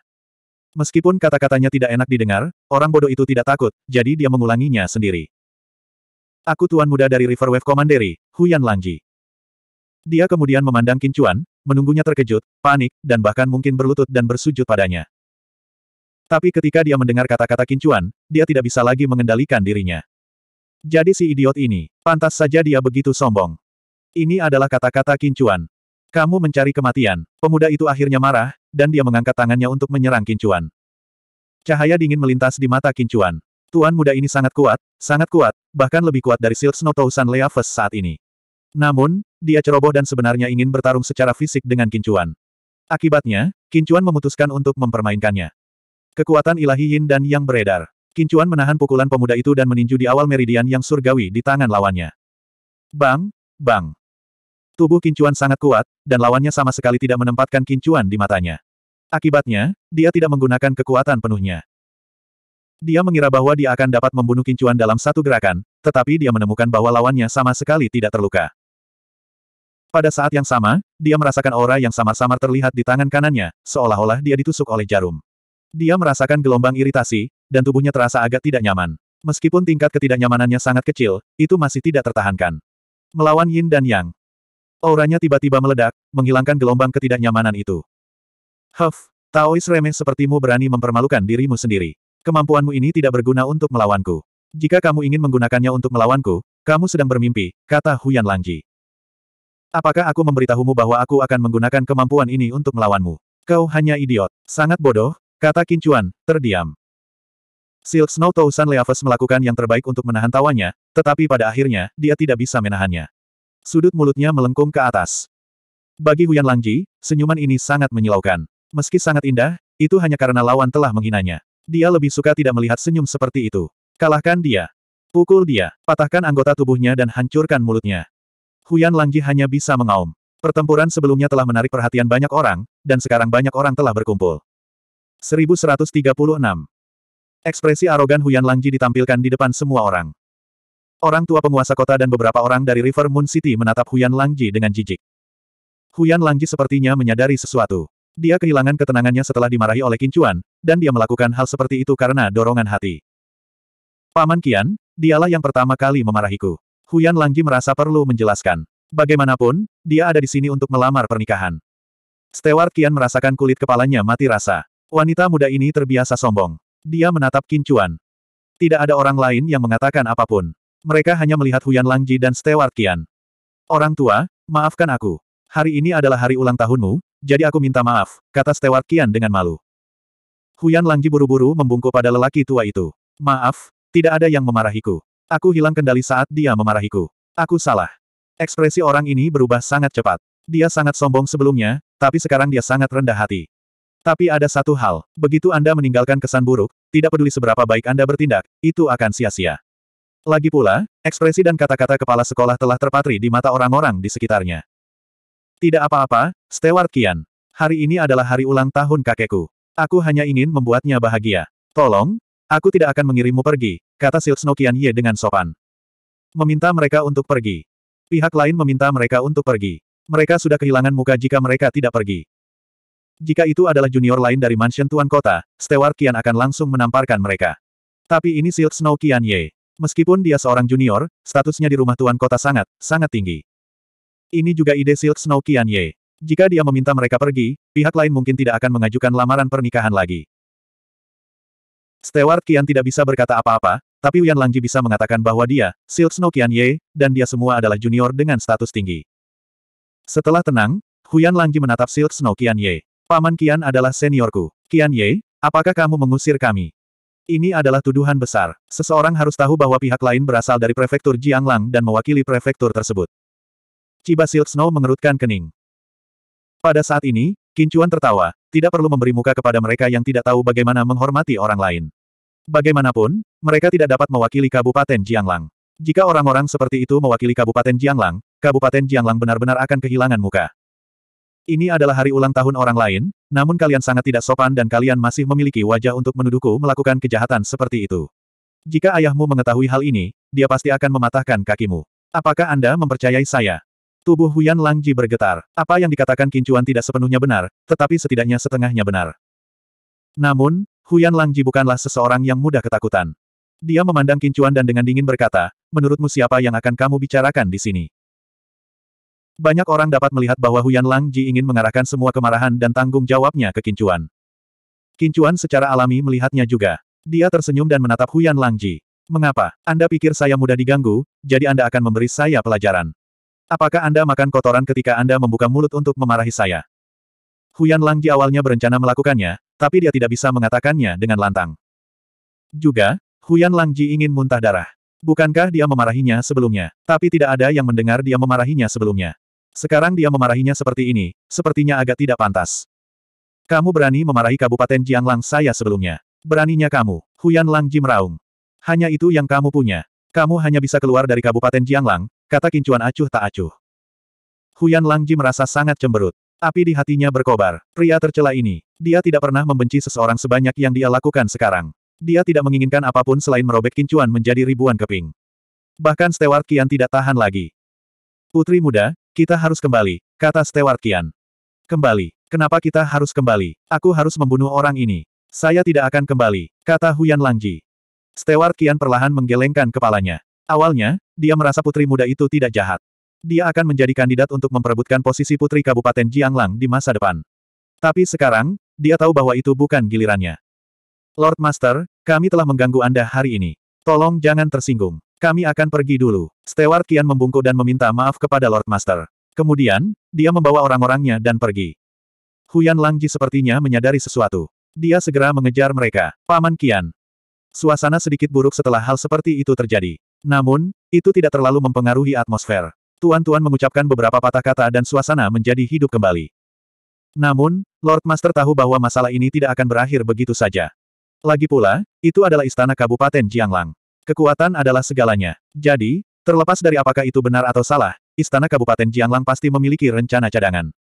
Meskipun kata-katanya tidak enak didengar, orang bodoh itu tidak takut, jadi dia mengulanginya sendiri. Aku tuan muda dari Wave Commandery, Huyan Langji. Dia kemudian memandang Kincuan, menunggunya terkejut, panik, dan bahkan mungkin berlutut dan bersujud padanya. Tapi ketika dia mendengar kata-kata Kincuan, dia tidak bisa lagi mengendalikan dirinya. Jadi si idiot ini, pantas saja dia begitu sombong. Ini adalah kata-kata Kincuan. Kamu mencari kematian. Pemuda itu akhirnya marah, dan dia mengangkat tangannya untuk menyerang Kincuan. Cahaya dingin melintas di mata Kincuan. Tuan muda ini sangat kuat, sangat kuat, bahkan lebih kuat dari Silk Snow Tausan Leaves saat ini. Namun, dia ceroboh dan sebenarnya ingin bertarung secara fisik dengan Kincuan. Akibatnya, Kincuan memutuskan untuk mempermainkannya. Kekuatan ilahi Yin dan Yang beredar. Kincuan menahan pukulan pemuda itu dan meninju di awal meridian yang surgawi di tangan lawannya. Bang, bang. Tubuh Kincuan sangat kuat, dan lawannya sama sekali tidak menempatkan Kincuan di matanya. Akibatnya, dia tidak menggunakan kekuatan penuhnya. Dia mengira bahwa dia akan dapat membunuh Kincuan dalam satu gerakan, tetapi dia menemukan bahwa lawannya sama sekali tidak terluka. Pada saat yang sama, dia merasakan aura yang samar-samar terlihat di tangan kanannya, seolah-olah dia ditusuk oleh jarum. Dia merasakan gelombang iritasi, dan tubuhnya terasa agak tidak nyaman. Meskipun tingkat ketidaknyamanannya sangat kecil, itu masih tidak tertahankan. Melawan Yin dan Yang, Auranya tiba-tiba meledak, menghilangkan gelombang ketidaknyamanan itu. Huff, Taois remeh sepertimu berani mempermalukan dirimu sendiri. Kemampuanmu ini tidak berguna untuk melawanku. Jika kamu ingin menggunakannya untuk melawanku, kamu sedang bermimpi, kata Huyan Langji. Apakah aku memberitahumu bahwa aku akan menggunakan kemampuan ini untuk melawanmu? Kau hanya idiot, sangat bodoh, kata Kincuan, terdiam. Silk Snow Tousan Leaves melakukan yang terbaik untuk menahan tawanya, tetapi pada akhirnya, dia tidak bisa menahannya. Sudut mulutnya melengkung ke atas. Bagi Huyan Langji, senyuman ini sangat menyilaukan. Meski sangat indah, itu hanya karena lawan telah menghinanya. Dia lebih suka tidak melihat senyum seperti itu. Kalahkan dia. Pukul dia, patahkan anggota tubuhnya dan hancurkan mulutnya. Huyan Langji hanya bisa mengaum. Pertempuran sebelumnya telah menarik perhatian banyak orang, dan sekarang banyak orang telah berkumpul. 1136. Ekspresi arogan Huyan Langji ditampilkan di depan semua orang. Orang tua penguasa kota dan beberapa orang dari River Moon City menatap Huyan Langji dengan jijik. Huyan Langji sepertinya menyadari sesuatu. Dia kehilangan ketenangannya setelah dimarahi oleh Kincuan, dan dia melakukan hal seperti itu karena dorongan hati. Paman Kian, dialah yang pertama kali memarahiku. Huyan Langji merasa perlu menjelaskan. Bagaimanapun, dia ada di sini untuk melamar pernikahan. Stewart Kian merasakan kulit kepalanya mati rasa. Wanita muda ini terbiasa sombong. Dia menatap Kincuan. Tidak ada orang lain yang mengatakan apapun. Mereka hanya melihat Huyan Langji dan Stewart Qian. Orang tua, maafkan aku. Hari ini adalah hari ulang tahunmu, jadi aku minta maaf, kata Stewart Qian dengan malu. Huyan Langji buru-buru membungkuk pada lelaki tua itu. Maaf, tidak ada yang memarahiku. Aku hilang kendali saat dia memarahiku. Aku salah. Ekspresi orang ini berubah sangat cepat. Dia sangat sombong sebelumnya, tapi sekarang dia sangat rendah hati. Tapi ada satu hal, begitu Anda meninggalkan kesan buruk, tidak peduli seberapa baik Anda bertindak, itu akan sia-sia. Lagi pula, ekspresi dan kata-kata kepala sekolah telah terpatri di mata orang-orang di sekitarnya. Tidak apa-apa, Stewart Kian. Hari ini adalah hari ulang tahun kakekku. Aku hanya ingin membuatnya bahagia. Tolong, aku tidak akan mengirimmu pergi, kata Silsno Kian Ye dengan sopan. Meminta mereka untuk pergi. Pihak lain meminta mereka untuk pergi. Mereka sudah kehilangan muka jika mereka tidak pergi. Jika itu adalah junior lain dari mansion tuan kota, Stewart Kian akan langsung menamparkan mereka. Tapi ini Silsno Kian Ye. Meskipun dia seorang junior, statusnya di rumah tuan kota sangat, sangat tinggi. Ini juga ide Silk Snow Kian Ye. Jika dia meminta mereka pergi, pihak lain mungkin tidak akan mengajukan lamaran pernikahan lagi. Stewart Kian tidak bisa berkata apa-apa, tapi Wian Langji bisa mengatakan bahwa dia, Silk Snow Kian Ye, dan dia semua adalah junior dengan status tinggi. Setelah tenang, Huyan Langji menatap Silk Snow Kian Ye. Paman Kian adalah seniorku. Kian Ye, apakah kamu mengusir kami? Ini adalah tuduhan besar. Seseorang harus tahu bahwa pihak lain berasal dari prefektur Jianglang dan mewakili prefektur tersebut. Ciba Silk Snow mengerutkan kening. Pada saat ini, Kincuan tertawa, tidak perlu memberi muka kepada mereka yang tidak tahu bagaimana menghormati orang lain. Bagaimanapun, mereka tidak dapat mewakili Kabupaten Jianglang. Jika orang-orang seperti itu mewakili Kabupaten Jianglang, Kabupaten Jianglang benar-benar akan kehilangan muka. Ini adalah hari ulang tahun orang lain, namun kalian sangat tidak sopan dan kalian masih memiliki wajah untuk menuduhku melakukan kejahatan seperti itu. Jika ayahmu mengetahui hal ini, dia pasti akan mematahkan kakimu. Apakah Anda mempercayai saya? Tubuh Huyan Langji bergetar. Apa yang dikatakan Kincuan tidak sepenuhnya benar, tetapi setidaknya setengahnya benar. Namun, Huyan Langji bukanlah seseorang yang mudah ketakutan. Dia memandang Kincuan dan dengan dingin berkata, menurutmu siapa yang akan kamu bicarakan di sini? Banyak orang dapat melihat bahwa Huyan Lang Ji ingin mengarahkan semua kemarahan dan tanggung jawabnya ke Kincuan. Kincuan secara alami melihatnya juga. Dia tersenyum dan menatap Huyan Lang Ji. Mengapa? Anda pikir saya mudah diganggu, jadi Anda akan memberi saya pelajaran. Apakah Anda makan kotoran ketika Anda membuka mulut untuk memarahi saya? Huyan Lang Ji awalnya berencana melakukannya, tapi dia tidak bisa mengatakannya dengan lantang. Juga, Huyan Lang Ji ingin muntah darah. Bukankah dia memarahinya sebelumnya? Tapi tidak ada yang mendengar dia memarahinya sebelumnya. Sekarang dia memarahinya seperti ini, sepertinya agak tidak pantas. Kamu berani memarahi Kabupaten Jianglang saya sebelumnya. Beraninya kamu, Huyan Lang Jim Raung. Hanya itu yang kamu punya. Kamu hanya bisa keluar dari Kabupaten Jianglang, kata Kincuan acuh tak acuh. Huyan Lang Jim merasa sangat cemberut. Api di hatinya berkobar. Pria tercela ini, dia tidak pernah membenci seseorang sebanyak yang dia lakukan sekarang. Dia tidak menginginkan apapun selain merobek Kincuan menjadi ribuan keping. Bahkan Stewart Kian tidak tahan lagi. Putri muda, kita harus kembali, kata Stewart Kian. Kembali. Kenapa kita harus kembali? Aku harus membunuh orang ini. Saya tidak akan kembali, kata Huyan Langji. Stewart Kian perlahan menggelengkan kepalanya. Awalnya, dia merasa putri muda itu tidak jahat. Dia akan menjadi kandidat untuk memperebutkan posisi putri Kabupaten Jianglang di masa depan. Tapi sekarang, dia tahu bahwa itu bukan gilirannya. Lord Master, kami telah mengganggu Anda hari ini. Tolong jangan tersinggung. Kami akan pergi dulu. Stewart Kian membungkuk dan meminta maaf kepada Lord Master. Kemudian, dia membawa orang-orangnya dan pergi. Huyan Langji sepertinya menyadari sesuatu. Dia segera mengejar mereka. Paman Kian. Suasana sedikit buruk setelah hal seperti itu terjadi. Namun, itu tidak terlalu mempengaruhi atmosfer. Tuan-tuan mengucapkan beberapa patah kata dan suasana menjadi hidup kembali. Namun, Lord Master tahu bahwa masalah ini tidak akan berakhir begitu saja. Lagi pula, itu adalah istana Kabupaten Jianglang. Kekuatan adalah segalanya. Jadi, terlepas dari apakah itu benar atau salah, Istana Kabupaten Jianglang pasti memiliki rencana cadangan.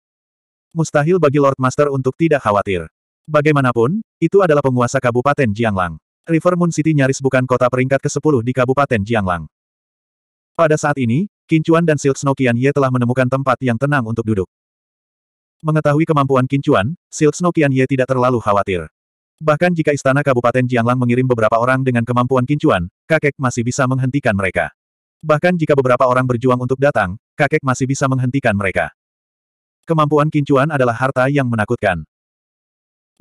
Mustahil bagi Lord Master untuk tidak khawatir. Bagaimanapun, itu adalah penguasa Kabupaten Jianglang. River Moon City nyaris bukan kota peringkat ke-10 di Kabupaten Jianglang. Pada saat ini, Kincuan dan Silk Snow Qian Ye telah menemukan tempat yang tenang untuk duduk. Mengetahui kemampuan Kincuan, Silk Snow Qian Ye tidak terlalu khawatir. Bahkan jika istana Kabupaten Jianglang mengirim beberapa orang dengan kemampuan kincuan, kakek masih bisa menghentikan mereka. Bahkan jika beberapa orang berjuang untuk datang, kakek masih bisa menghentikan mereka. Kemampuan kincuan adalah harta yang menakutkan.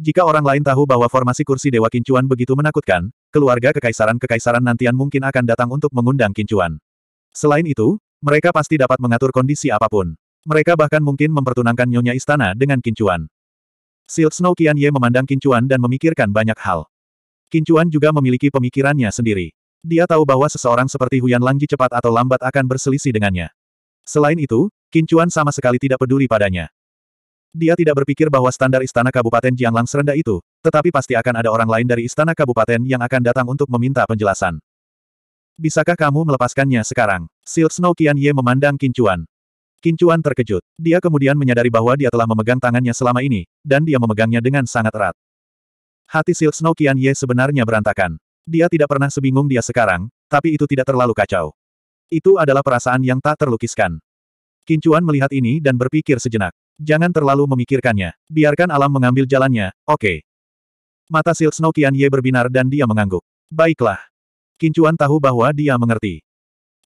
Jika orang lain tahu bahwa formasi kursi Dewa Kincuan begitu menakutkan, keluarga kekaisaran-kekaisaran nantian mungkin akan datang untuk mengundang kincuan. Selain itu, mereka pasti dapat mengatur kondisi apapun. Mereka bahkan mungkin mempertunangkan nyonya istana dengan kincuan. Silk Snow Kian Ye memandang Kincuan dan memikirkan banyak hal. Kincuan juga memiliki pemikirannya sendiri. Dia tahu bahwa seseorang seperti Huyan Langji cepat atau lambat akan berselisih dengannya. Selain itu, Kincuan sama sekali tidak peduli padanya. Dia tidak berpikir bahwa standar istana kabupaten Jianglang serendah itu, tetapi pasti akan ada orang lain dari istana kabupaten yang akan datang untuk meminta penjelasan. Bisakah kamu melepaskannya sekarang? Silk Snow Kian Ye memandang Kincuan. Kincuan terkejut. Dia kemudian menyadari bahwa dia telah memegang tangannya selama ini, dan dia memegangnya dengan sangat erat. Hati Silk Snow Kian Ye sebenarnya berantakan. Dia tidak pernah sebingung dia sekarang, tapi itu tidak terlalu kacau. Itu adalah perasaan yang tak terlukiskan. Kincuan melihat ini dan berpikir sejenak. Jangan terlalu memikirkannya. Biarkan alam mengambil jalannya, oke. Okay. Mata Silk Snow Kian Ye berbinar dan dia mengangguk. Baiklah. Kincuan tahu bahwa dia mengerti.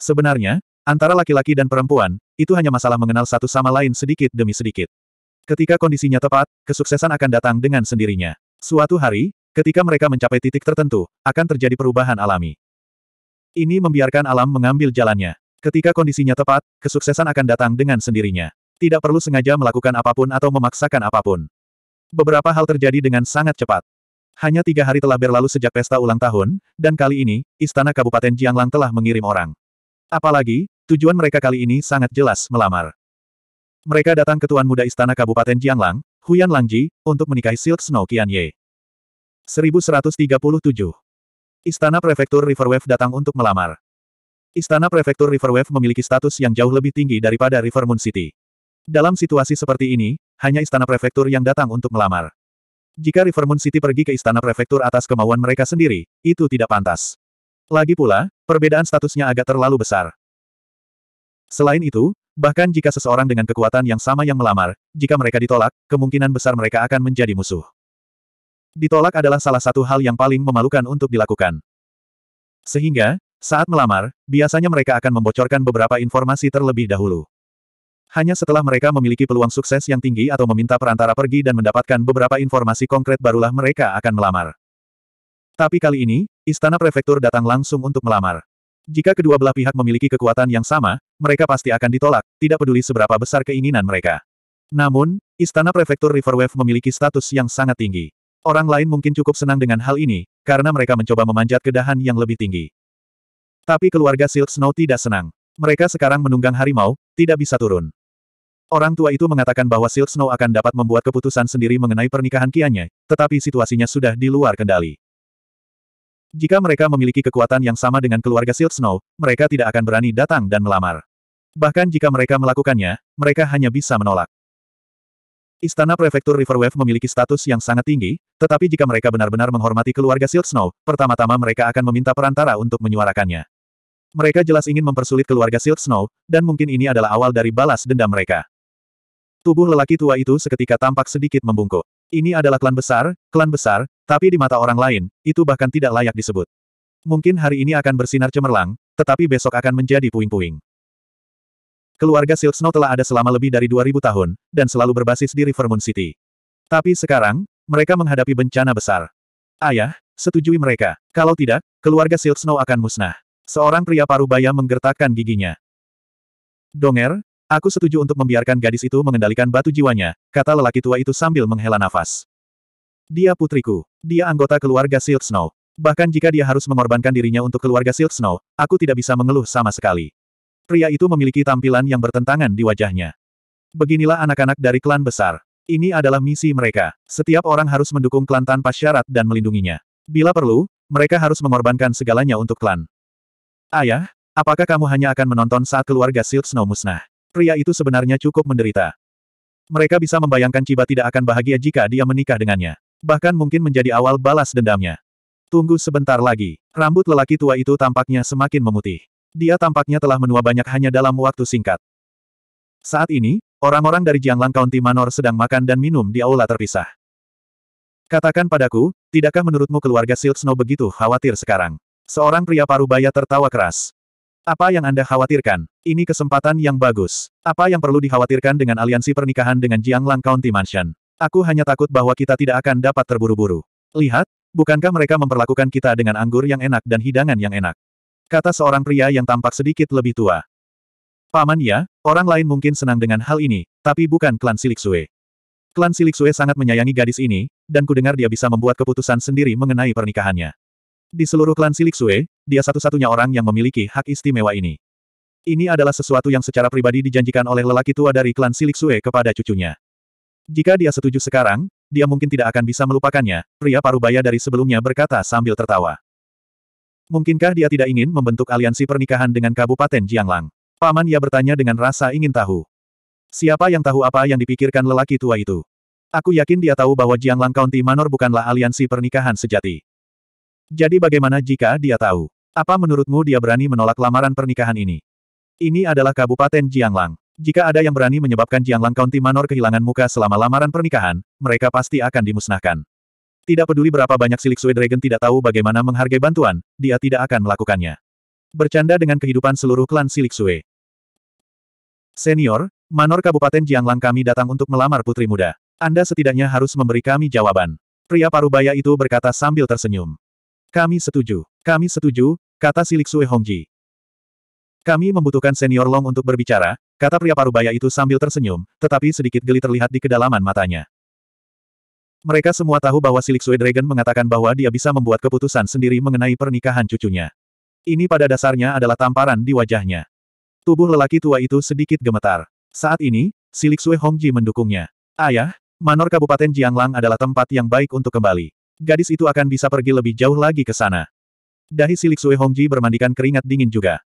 Sebenarnya, Antara laki-laki dan perempuan, itu hanya masalah mengenal satu sama lain sedikit demi sedikit. Ketika kondisinya tepat, kesuksesan akan datang dengan sendirinya. Suatu hari, ketika mereka mencapai titik tertentu, akan terjadi perubahan alami. Ini membiarkan alam mengambil jalannya. Ketika kondisinya tepat, kesuksesan akan datang dengan sendirinya. Tidak perlu sengaja melakukan apapun atau memaksakan apapun. Beberapa hal terjadi dengan sangat cepat. Hanya tiga hari telah berlalu sejak pesta ulang tahun, dan kali ini, Istana Kabupaten Jianglang telah mengirim orang. Apalagi, tujuan mereka kali ini sangat jelas melamar. Mereka datang ke Tuan Muda Istana Kabupaten Jianglang, Huyan Langji, untuk menikahi Silk Snow Qianye. 1137. Istana Prefektur Riverwave datang untuk melamar. Istana Prefektur Riverwave memiliki status yang jauh lebih tinggi daripada River Moon City. Dalam situasi seperti ini, hanya Istana Prefektur yang datang untuk melamar. Jika River Moon City pergi ke Istana Prefektur atas kemauan mereka sendiri, itu tidak pantas. Lagi pula, perbedaan statusnya agak terlalu besar. Selain itu, bahkan jika seseorang dengan kekuatan yang sama yang melamar, jika mereka ditolak, kemungkinan besar mereka akan menjadi musuh. Ditolak adalah salah satu hal yang paling memalukan untuk dilakukan. Sehingga, saat melamar, biasanya mereka akan membocorkan beberapa informasi terlebih dahulu. Hanya setelah mereka memiliki peluang sukses yang tinggi atau meminta perantara pergi dan mendapatkan beberapa informasi konkret barulah mereka akan melamar. Tapi kali ini, Istana Prefektur datang langsung untuk melamar. Jika kedua belah pihak memiliki kekuatan yang sama, mereka pasti akan ditolak, tidak peduli seberapa besar keinginan mereka. Namun, Istana Prefektur Riverwave memiliki status yang sangat tinggi. Orang lain mungkin cukup senang dengan hal ini, karena mereka mencoba memanjat ke dahan yang lebih tinggi. Tapi keluarga Silk Snow tidak senang. Mereka sekarang menunggang harimau, tidak bisa turun. Orang tua itu mengatakan bahwa Silk Snow akan dapat membuat keputusan sendiri mengenai pernikahan Kianya, tetapi situasinya sudah di luar kendali. Jika mereka memiliki kekuatan yang sama dengan keluarga Silk Snow, mereka tidak akan berani datang dan melamar. Bahkan jika mereka melakukannya, mereka hanya bisa menolak. Istana Prefektur Riverwave memiliki status yang sangat tinggi, tetapi jika mereka benar-benar menghormati keluarga Silk Snow, pertama-tama mereka akan meminta perantara untuk menyuarakannya. Mereka jelas ingin mempersulit keluarga Silk Snow, dan mungkin ini adalah awal dari balas dendam mereka. Tubuh lelaki tua itu seketika tampak sedikit membungkuk. Ini adalah klan besar, klan besar, tapi di mata orang lain, itu bahkan tidak layak disebut. Mungkin hari ini akan bersinar cemerlang, tetapi besok akan menjadi puing-puing. Keluarga Silk Snow telah ada selama lebih dari 2000 tahun, dan selalu berbasis di Rivermoon City. Tapi sekarang, mereka menghadapi bencana besar. Ayah, setujui mereka. Kalau tidak, keluarga Silk Snow akan musnah. Seorang pria paruh baya menggertakkan giginya. Donger, Aku setuju untuk membiarkan gadis itu mengendalikan batu jiwanya, kata lelaki tua itu sambil menghela nafas. Dia putriku. Dia anggota keluarga Silk Snow. Bahkan jika dia harus mengorbankan dirinya untuk keluarga Silk Snow, aku tidak bisa mengeluh sama sekali. Pria itu memiliki tampilan yang bertentangan di wajahnya. Beginilah anak-anak dari klan besar. Ini adalah misi mereka. Setiap orang harus mendukung klan tanpa syarat dan melindunginya. Bila perlu, mereka harus mengorbankan segalanya untuk klan. Ayah, apakah kamu hanya akan menonton saat keluarga Silk Snow musnah? Pria itu sebenarnya cukup menderita. Mereka bisa membayangkan Ciba tidak akan bahagia jika dia menikah dengannya. Bahkan mungkin menjadi awal balas dendamnya. Tunggu sebentar lagi. Rambut lelaki tua itu tampaknya semakin memutih. Dia tampaknya telah menua banyak hanya dalam waktu singkat. Saat ini, orang-orang dari Jianglang County Manor sedang makan dan minum di aula terpisah. Katakan padaku, tidakkah menurutmu keluarga Silk Snow begitu khawatir sekarang? Seorang pria parubaya tertawa keras. Apa yang Anda khawatirkan? Ini kesempatan yang bagus. Apa yang perlu dikhawatirkan dengan aliansi pernikahan dengan Jiang Lang County Mansion? Aku hanya takut bahwa kita tidak akan dapat terburu-buru. Lihat, bukankah mereka memperlakukan kita dengan anggur yang enak dan hidangan yang enak? Kata seorang pria yang tampak sedikit lebih tua. Paman ya, orang lain mungkin senang dengan hal ini, tapi bukan klan Silik Sue. Klan Silik Sue sangat menyayangi gadis ini, dan kudengar dia bisa membuat keputusan sendiri mengenai pernikahannya. Di seluruh klan Silik Sue, dia satu-satunya orang yang memiliki hak istimewa ini. Ini adalah sesuatu yang secara pribadi dijanjikan oleh lelaki tua dari klan Silik Sue kepada cucunya. Jika dia setuju sekarang, dia mungkin tidak akan bisa melupakannya, pria parubaya dari sebelumnya berkata sambil tertawa. Mungkinkah dia tidak ingin membentuk aliansi pernikahan dengan Kabupaten Jianglang? Paman ia bertanya dengan rasa ingin tahu. Siapa yang tahu apa yang dipikirkan lelaki tua itu? Aku yakin dia tahu bahwa Jianglang County Manor bukanlah aliansi pernikahan sejati. Jadi bagaimana jika dia tahu? Apa menurutmu dia berani menolak lamaran pernikahan ini? Ini adalah Kabupaten Jianglang. Jika ada yang berani menyebabkan Jianglang County Manor kehilangan muka selama lamaran pernikahan, mereka pasti akan dimusnahkan. Tidak peduli berapa banyak silik Sui Dragon tidak tahu bagaimana menghargai bantuan, dia tidak akan melakukannya. Bercanda dengan kehidupan seluruh klan silik Sui. Senior, Manor Kabupaten Jianglang kami datang untuk melamar putri muda. Anda setidaknya harus memberi kami jawaban. Pria parubaya itu berkata sambil tersenyum. Kami setuju. Kami setuju, kata Silik Sue Hongji. Kami membutuhkan senior Long untuk berbicara, kata pria parubaya itu sambil tersenyum, tetapi sedikit geli terlihat di kedalaman matanya. Mereka semua tahu bahwa Silik Sue Dragon mengatakan bahwa dia bisa membuat keputusan sendiri mengenai pernikahan cucunya. Ini pada dasarnya adalah tamparan di wajahnya. Tubuh lelaki tua itu sedikit gemetar. Saat ini, Silik Sue Hongji mendukungnya. Ayah, Manor Kabupaten Jianglang adalah tempat yang baik untuk kembali. Gadis itu akan bisa pergi lebih jauh lagi ke sana dahi silik Sue Hongji bermandikan keringat dingin juga.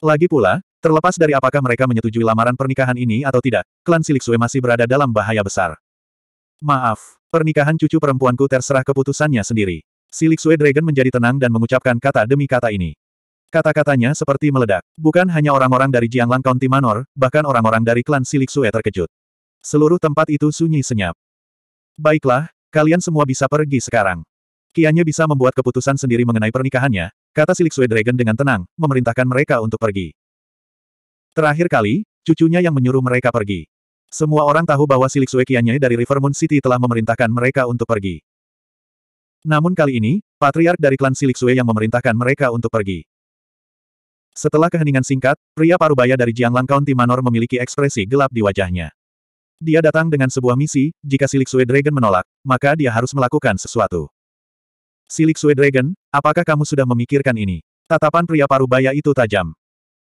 Lagi pula, terlepas dari apakah mereka menyetujui lamaran pernikahan ini atau tidak, klan silik Sue masih berada dalam bahaya besar. Maaf, pernikahan cucu perempuanku terserah keputusannya sendiri. Silik Sue Dragon menjadi tenang dan mengucapkan kata demi kata ini. Kata-katanya seperti meledak. Bukan hanya orang-orang dari Jianglang County Manor, bahkan orang-orang dari klan Silik Sue terkejut. Seluruh tempat itu sunyi senyap. Baiklah, kalian semua bisa pergi sekarang. Kianya bisa membuat keputusan sendiri mengenai pernikahannya, kata Silik Sue Dragon dengan tenang, memerintahkan mereka untuk pergi. Terakhir kali, cucunya yang menyuruh mereka pergi. Semua orang tahu bahwa Silik Sue Kianya dari River City telah memerintahkan mereka untuk pergi. Namun kali ini, patriark dari klan Silik Sue yang memerintahkan mereka untuk pergi. Setelah keheningan singkat, pria parubaya dari Jianglang County Manor memiliki ekspresi gelap di wajahnya. Dia datang dengan sebuah misi, jika Silik Sue Dragon menolak, maka dia harus melakukan sesuatu. Silik Sue Dragon, apakah kamu sudah memikirkan ini? Tatapan pria parubaya itu tajam.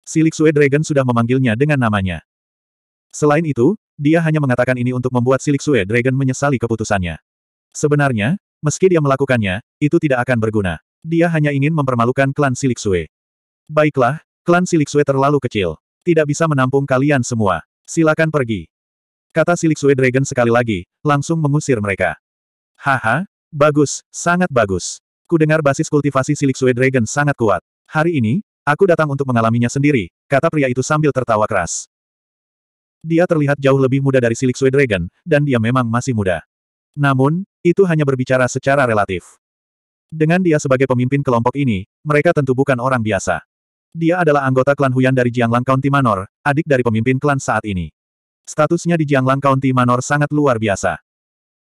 Silik Sue Dragon sudah memanggilnya dengan namanya. Selain itu, dia hanya mengatakan ini untuk membuat Silik Sue Dragon menyesali keputusannya. Sebenarnya, meski dia melakukannya, itu tidak akan berguna. Dia hanya ingin mempermalukan klan Silik Sue. Baiklah, klan Silik Sue terlalu kecil. Tidak bisa menampung kalian semua. Silakan pergi. Kata Silik Sue Dragon sekali lagi, langsung mengusir mereka. Haha, Bagus, sangat bagus. Kudengar basis kultivasi Silik Suede Dragon sangat kuat. Hari ini, aku datang untuk mengalaminya sendiri, kata pria itu sambil tertawa keras. Dia terlihat jauh lebih muda dari Silik Suede Dragon, dan dia memang masih muda. Namun, itu hanya berbicara secara relatif. Dengan dia sebagai pemimpin kelompok ini, mereka tentu bukan orang biasa. Dia adalah anggota klan Huyan dari Jianglang County Manor, adik dari pemimpin klan saat ini. Statusnya di Jianglang County Manor sangat luar biasa.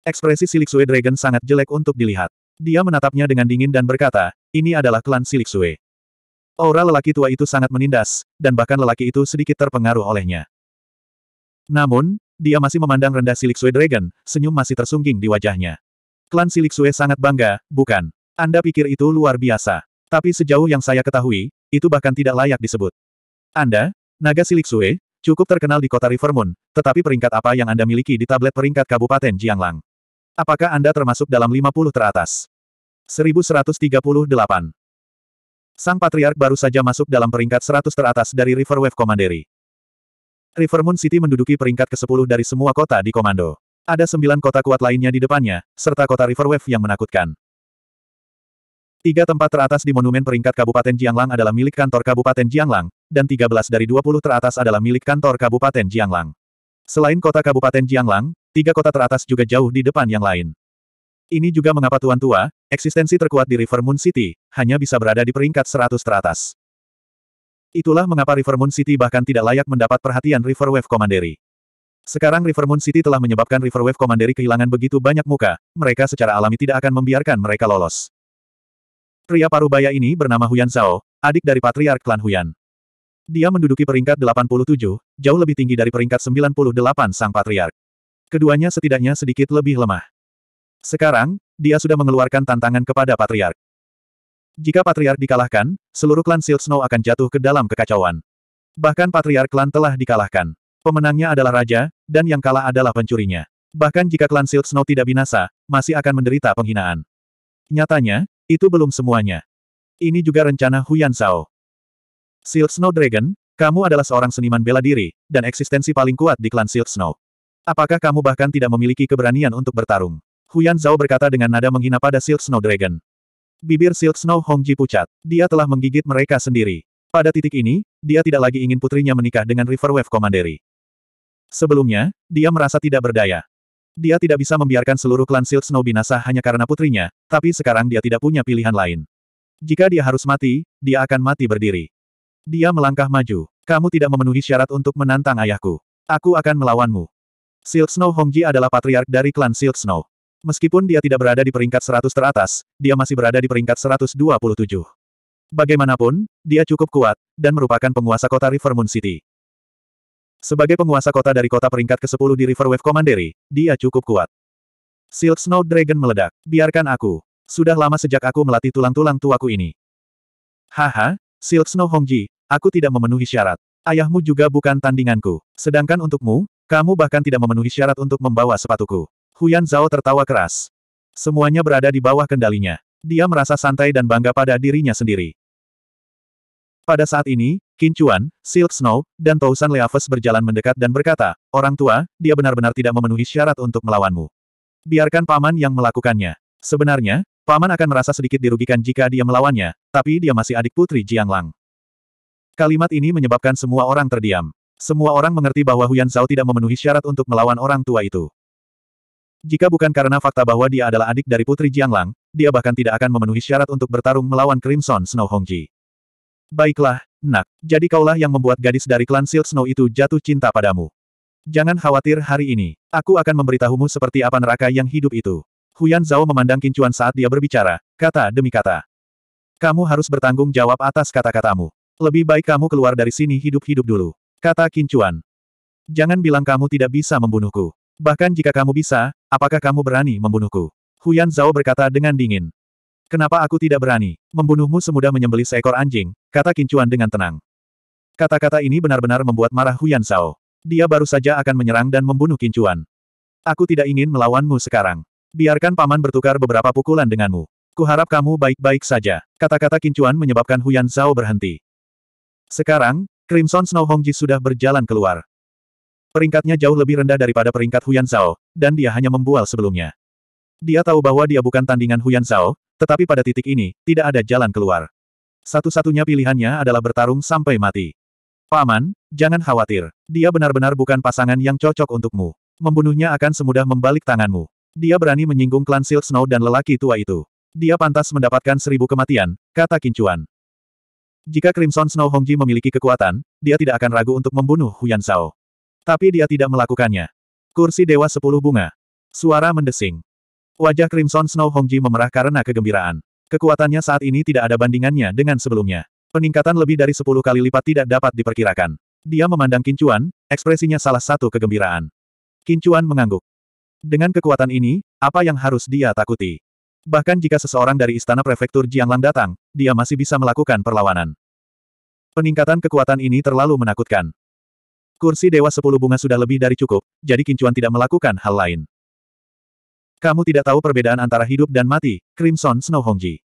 Ekspresi Silik Sue Dragon sangat jelek untuk dilihat. Dia menatapnya dengan dingin dan berkata, ini adalah klan Silik Sue." Aura lelaki tua itu sangat menindas, dan bahkan lelaki itu sedikit terpengaruh olehnya. Namun, dia masih memandang rendah Silik Sue Dragon, senyum masih tersungging di wajahnya. Klan Silik Sue sangat bangga, bukan? Anda pikir itu luar biasa. Tapi sejauh yang saya ketahui, itu bahkan tidak layak disebut. Anda, Naga Silik Sue, cukup terkenal di kota River tetapi peringkat apa yang Anda miliki di tablet peringkat Kabupaten Jianglang? Apakah Anda termasuk dalam 50 teratas? 1138. Sang Patriark baru saja masuk dalam peringkat 100 teratas dari Wave Commandery. River Moon City menduduki peringkat ke-10 dari semua kota di komando. Ada sembilan kota kuat lainnya di depannya, serta kota Wave yang menakutkan. Tiga tempat teratas di monumen peringkat Kabupaten Jianglang adalah milik kantor Kabupaten Jianglang, dan 13 dari 20 teratas adalah milik kantor Kabupaten Jianglang. Selain kota Kabupaten Jianglang, Tiga kota teratas juga jauh di depan yang lain. Ini juga mengapa Tuan Tua, eksistensi terkuat di River Moon City, hanya bisa berada di peringkat 100 teratas. Itulah mengapa River Moon City bahkan tidak layak mendapat perhatian River Wave Commandery. Sekarang River Moon City telah menyebabkan River Wave Commandery kehilangan begitu banyak muka, mereka secara alami tidak akan membiarkan mereka lolos. Pria parubaya ini bernama Huyan Zhao, adik dari Patriark Klan Huyan. Dia menduduki peringkat 87, jauh lebih tinggi dari peringkat 98 Sang Patriark keduanya setidaknya sedikit lebih lemah. Sekarang, dia sudah mengeluarkan tantangan kepada Patriark. Jika Patriark dikalahkan, seluruh klan Silt Snow akan jatuh ke dalam kekacauan. Bahkan Patriark klan telah dikalahkan. Pemenangnya adalah raja, dan yang kalah adalah pencurinya. Bahkan jika klan Silt Snow tidak binasa, masih akan menderita penghinaan. Nyatanya, itu belum semuanya. Ini juga rencana Huyan Sao. Silt Snow Dragon, kamu adalah seorang seniman bela diri, dan eksistensi paling kuat di klan Silt Snow. Apakah kamu bahkan tidak memiliki keberanian untuk bertarung? Huyan Zhao berkata dengan nada menghina pada Silk Snow Dragon. Bibir Silk Snow Hongji pucat. Dia telah menggigit mereka sendiri. Pada titik ini, dia tidak lagi ingin putrinya menikah dengan Wave Commandery. Sebelumnya, dia merasa tidak berdaya. Dia tidak bisa membiarkan seluruh klan Silk Snow binasa hanya karena putrinya, tapi sekarang dia tidak punya pilihan lain. Jika dia harus mati, dia akan mati berdiri. Dia melangkah maju. Kamu tidak memenuhi syarat untuk menantang ayahku. Aku akan melawanmu. Silk Snow Hongji adalah patriark dari klan Silk Snow. Meskipun dia tidak berada di peringkat 100 teratas, dia masih berada di peringkat 127. Bagaimanapun, dia cukup kuat, dan merupakan penguasa kota River Moon City. Sebagai penguasa kota dari kota peringkat ke-10 di River Wave Commandery, dia cukup kuat. Silk Snow Dragon meledak. Biarkan aku. Sudah lama sejak aku melatih tulang-tulang tuaku ini. Haha, Silk Snow Hongji, aku tidak memenuhi syarat. Ayahmu juga bukan tandinganku. Sedangkan untukmu, kamu bahkan tidak memenuhi syarat untuk membawa sepatuku. Huyan Zhao tertawa keras. Semuanya berada di bawah kendalinya. Dia merasa santai dan bangga pada dirinya sendiri. Pada saat ini, Qin Chuan, Silk Snow, dan Tousan Leaves berjalan mendekat dan berkata, Orang tua, dia benar-benar tidak memenuhi syarat untuk melawanmu. Biarkan paman yang melakukannya. Sebenarnya, paman akan merasa sedikit dirugikan jika dia melawannya, tapi dia masih adik putri Jiang Lang. Kalimat ini menyebabkan semua orang terdiam. Semua orang mengerti bahwa Huyan Zhao tidak memenuhi syarat untuk melawan orang tua itu. Jika bukan karena fakta bahwa dia adalah adik dari Putri Jianglang, dia bahkan tidak akan memenuhi syarat untuk bertarung melawan Crimson Snow Hongji. Baiklah, nak, jadi kaulah yang membuat gadis dari klan Silk Snow itu jatuh cinta padamu. Jangan khawatir hari ini, aku akan memberitahumu seperti apa neraka yang hidup itu. Huyan Zhao memandang Kincuan saat dia berbicara, kata demi kata. Kamu harus bertanggung jawab atas kata-katamu. Lebih baik kamu keluar dari sini hidup-hidup dulu. Kata Kincuan. Jangan bilang kamu tidak bisa membunuhku. Bahkan jika kamu bisa, apakah kamu berani membunuhku? Huyan Zhao berkata dengan dingin. Kenapa aku tidak berani? Membunuhmu semudah menyembelih seekor anjing, kata Kincuan dengan tenang. Kata-kata ini benar-benar membuat marah Huyan Zhao. Dia baru saja akan menyerang dan membunuh Kincuan. Aku tidak ingin melawanmu sekarang. Biarkan paman bertukar beberapa pukulan denganmu. Kuharap kamu baik-baik saja. Kata-kata Kincuan menyebabkan Huyan Zhao berhenti. Sekarang, Crimson Snow Hongji sudah berjalan keluar. Peringkatnya jauh lebih rendah daripada peringkat Huyan Zhao, dan dia hanya membual sebelumnya. Dia tahu bahwa dia bukan tandingan Huyan Zhao, tetapi pada titik ini, tidak ada jalan keluar. Satu-satunya pilihannya adalah bertarung sampai mati. Paman, jangan khawatir. Dia benar-benar bukan pasangan yang cocok untukmu. Membunuhnya akan semudah membalik tanganmu. Dia berani menyinggung klan Silk Snow dan lelaki tua itu. Dia pantas mendapatkan seribu kematian, kata Kincuan. Jika Crimson Snow Hongji memiliki kekuatan, dia tidak akan ragu untuk membunuh Huyan Zhao. Tapi dia tidak melakukannya. Kursi Dewa Sepuluh Bunga. Suara mendesing. Wajah Crimson Snow Hongji memerah karena kegembiraan. Kekuatannya saat ini tidak ada bandingannya dengan sebelumnya. Peningkatan lebih dari sepuluh kali lipat tidak dapat diperkirakan. Dia memandang Kincuan, ekspresinya salah satu kegembiraan. Kincuan mengangguk. Dengan kekuatan ini, apa yang harus dia takuti? Bahkan jika seseorang dari istana prefektur Jianglang datang, dia masih bisa melakukan perlawanan. Peningkatan kekuatan ini terlalu menakutkan. Kursi Dewa Sepuluh Bunga sudah lebih dari cukup, jadi Kincuan tidak melakukan hal lain. Kamu tidak tahu perbedaan antara hidup dan mati, Crimson Snow Hongji.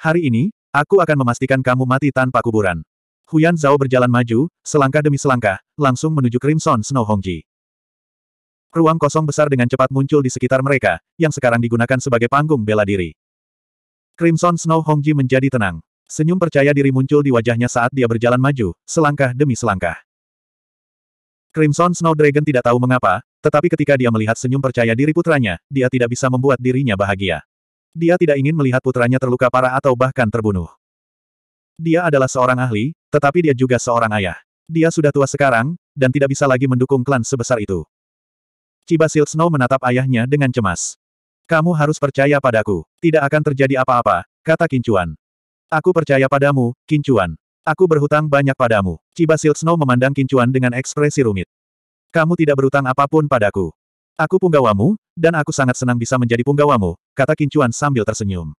Hari ini, aku akan memastikan kamu mati tanpa kuburan. Huyan Zhao berjalan maju, selangkah demi selangkah, langsung menuju Crimson Snow Hongji. Ruang kosong besar dengan cepat muncul di sekitar mereka, yang sekarang digunakan sebagai panggung bela diri. Crimson Snow Hongji menjadi tenang. Senyum percaya diri muncul di wajahnya saat dia berjalan maju, selangkah demi selangkah. Crimson Snow Dragon tidak tahu mengapa, tetapi ketika dia melihat senyum percaya diri putranya, dia tidak bisa membuat dirinya bahagia. Dia tidak ingin melihat putranya terluka parah atau bahkan terbunuh. Dia adalah seorang ahli, tetapi dia juga seorang ayah. Dia sudah tua sekarang, dan tidak bisa lagi mendukung klan sebesar itu. Ciba Silk Snow menatap ayahnya dengan cemas. Kamu harus percaya padaku. Tidak akan terjadi apa-apa, kata Kincuan. Aku percaya padamu, Kincuan. Aku berhutang banyak padamu. Ciba Silk Snow memandang Kincuan dengan ekspresi rumit. Kamu tidak berhutang apapun padaku. Aku punggawamu, dan aku sangat senang bisa menjadi punggawamu, kata Kincuan sambil tersenyum.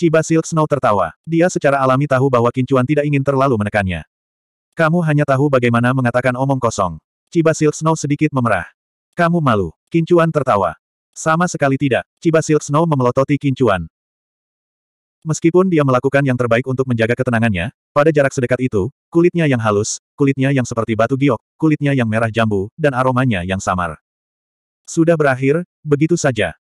Ciba Silk Snow tertawa. Dia secara alami tahu bahwa Kincuan tidak ingin terlalu menekannya. Kamu hanya tahu bagaimana mengatakan omong kosong. Ciba Silk Snow sedikit memerah. Kamu malu. Kincuan tertawa. Sama sekali tidak, Ciba Silk Snow memelototi Kincuan. Meskipun dia melakukan yang terbaik untuk menjaga ketenangannya, pada jarak sedekat itu, kulitnya yang halus, kulitnya yang seperti batu giok, kulitnya yang merah jambu, dan aromanya yang samar. Sudah berakhir, begitu saja.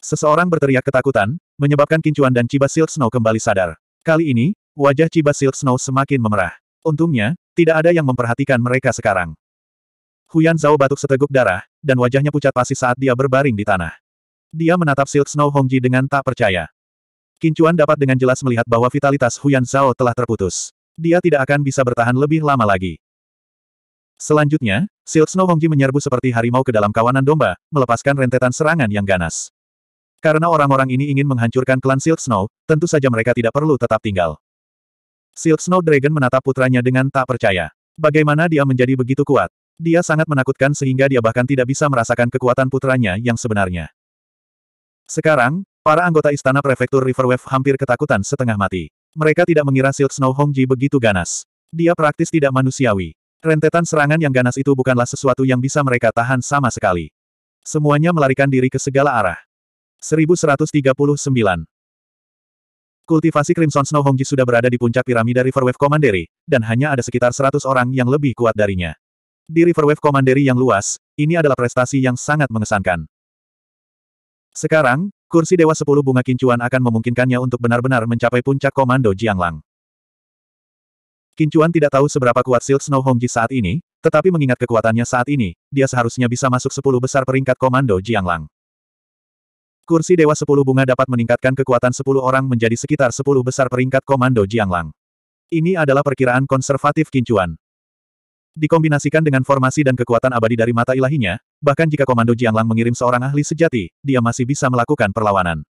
Seseorang berteriak ketakutan, menyebabkan Kincuan dan Ciba Silk Snow kembali sadar. Kali ini, wajah Ciba Silk Snow semakin memerah. Untungnya, tidak ada yang memperhatikan mereka sekarang. Huyan Zhao batuk seteguk darah, dan wajahnya pucat pasi saat dia berbaring di tanah. Dia menatap Silk Snow Hongji dengan tak percaya. Kincuan dapat dengan jelas melihat bahwa vitalitas Huyan Zhao telah terputus. Dia tidak akan bisa bertahan lebih lama lagi. Selanjutnya, Silk Snow Hongji menyerbu seperti harimau ke dalam kawanan domba, melepaskan rentetan serangan yang ganas. Karena orang-orang ini ingin menghancurkan klan Silk Snow, tentu saja mereka tidak perlu tetap tinggal. Silk Snow Dragon menatap putranya dengan tak percaya. Bagaimana dia menjadi begitu kuat? Dia sangat menakutkan sehingga dia bahkan tidak bisa merasakan kekuatan putranya yang sebenarnya. Sekarang, para anggota istana prefektur Riverwave hampir ketakutan setengah mati. Mereka tidak mengira Silk Snow Hongji begitu ganas. Dia praktis tidak manusiawi. Rentetan serangan yang ganas itu bukanlah sesuatu yang bisa mereka tahan sama sekali. Semuanya melarikan diri ke segala arah. 1139 Kultivasi Crimson Snow Hongji sudah berada di puncak piramida Riverwave Commandery, dan hanya ada sekitar 100 orang yang lebih kuat darinya. Di Riverwave Commandery yang luas, ini adalah prestasi yang sangat mengesankan. Sekarang, kursi Dewa Sepuluh Bunga Kincuan akan memungkinkannya untuk benar-benar mencapai puncak komando Jianglang. Kincuan tidak tahu seberapa kuat Silk Snow Hongji saat ini, tetapi mengingat kekuatannya saat ini, dia seharusnya bisa masuk sepuluh besar peringkat komando Jianglang. Kursi Dewa Sepuluh Bunga dapat meningkatkan kekuatan sepuluh orang menjadi sekitar sepuluh besar peringkat komando Jianglang. Ini adalah perkiraan konservatif Kincuan. Dikombinasikan dengan formasi dan kekuatan abadi dari mata ilahinya, bahkan jika Komando Jiang Lang mengirim seorang ahli sejati, dia masih bisa melakukan perlawanan.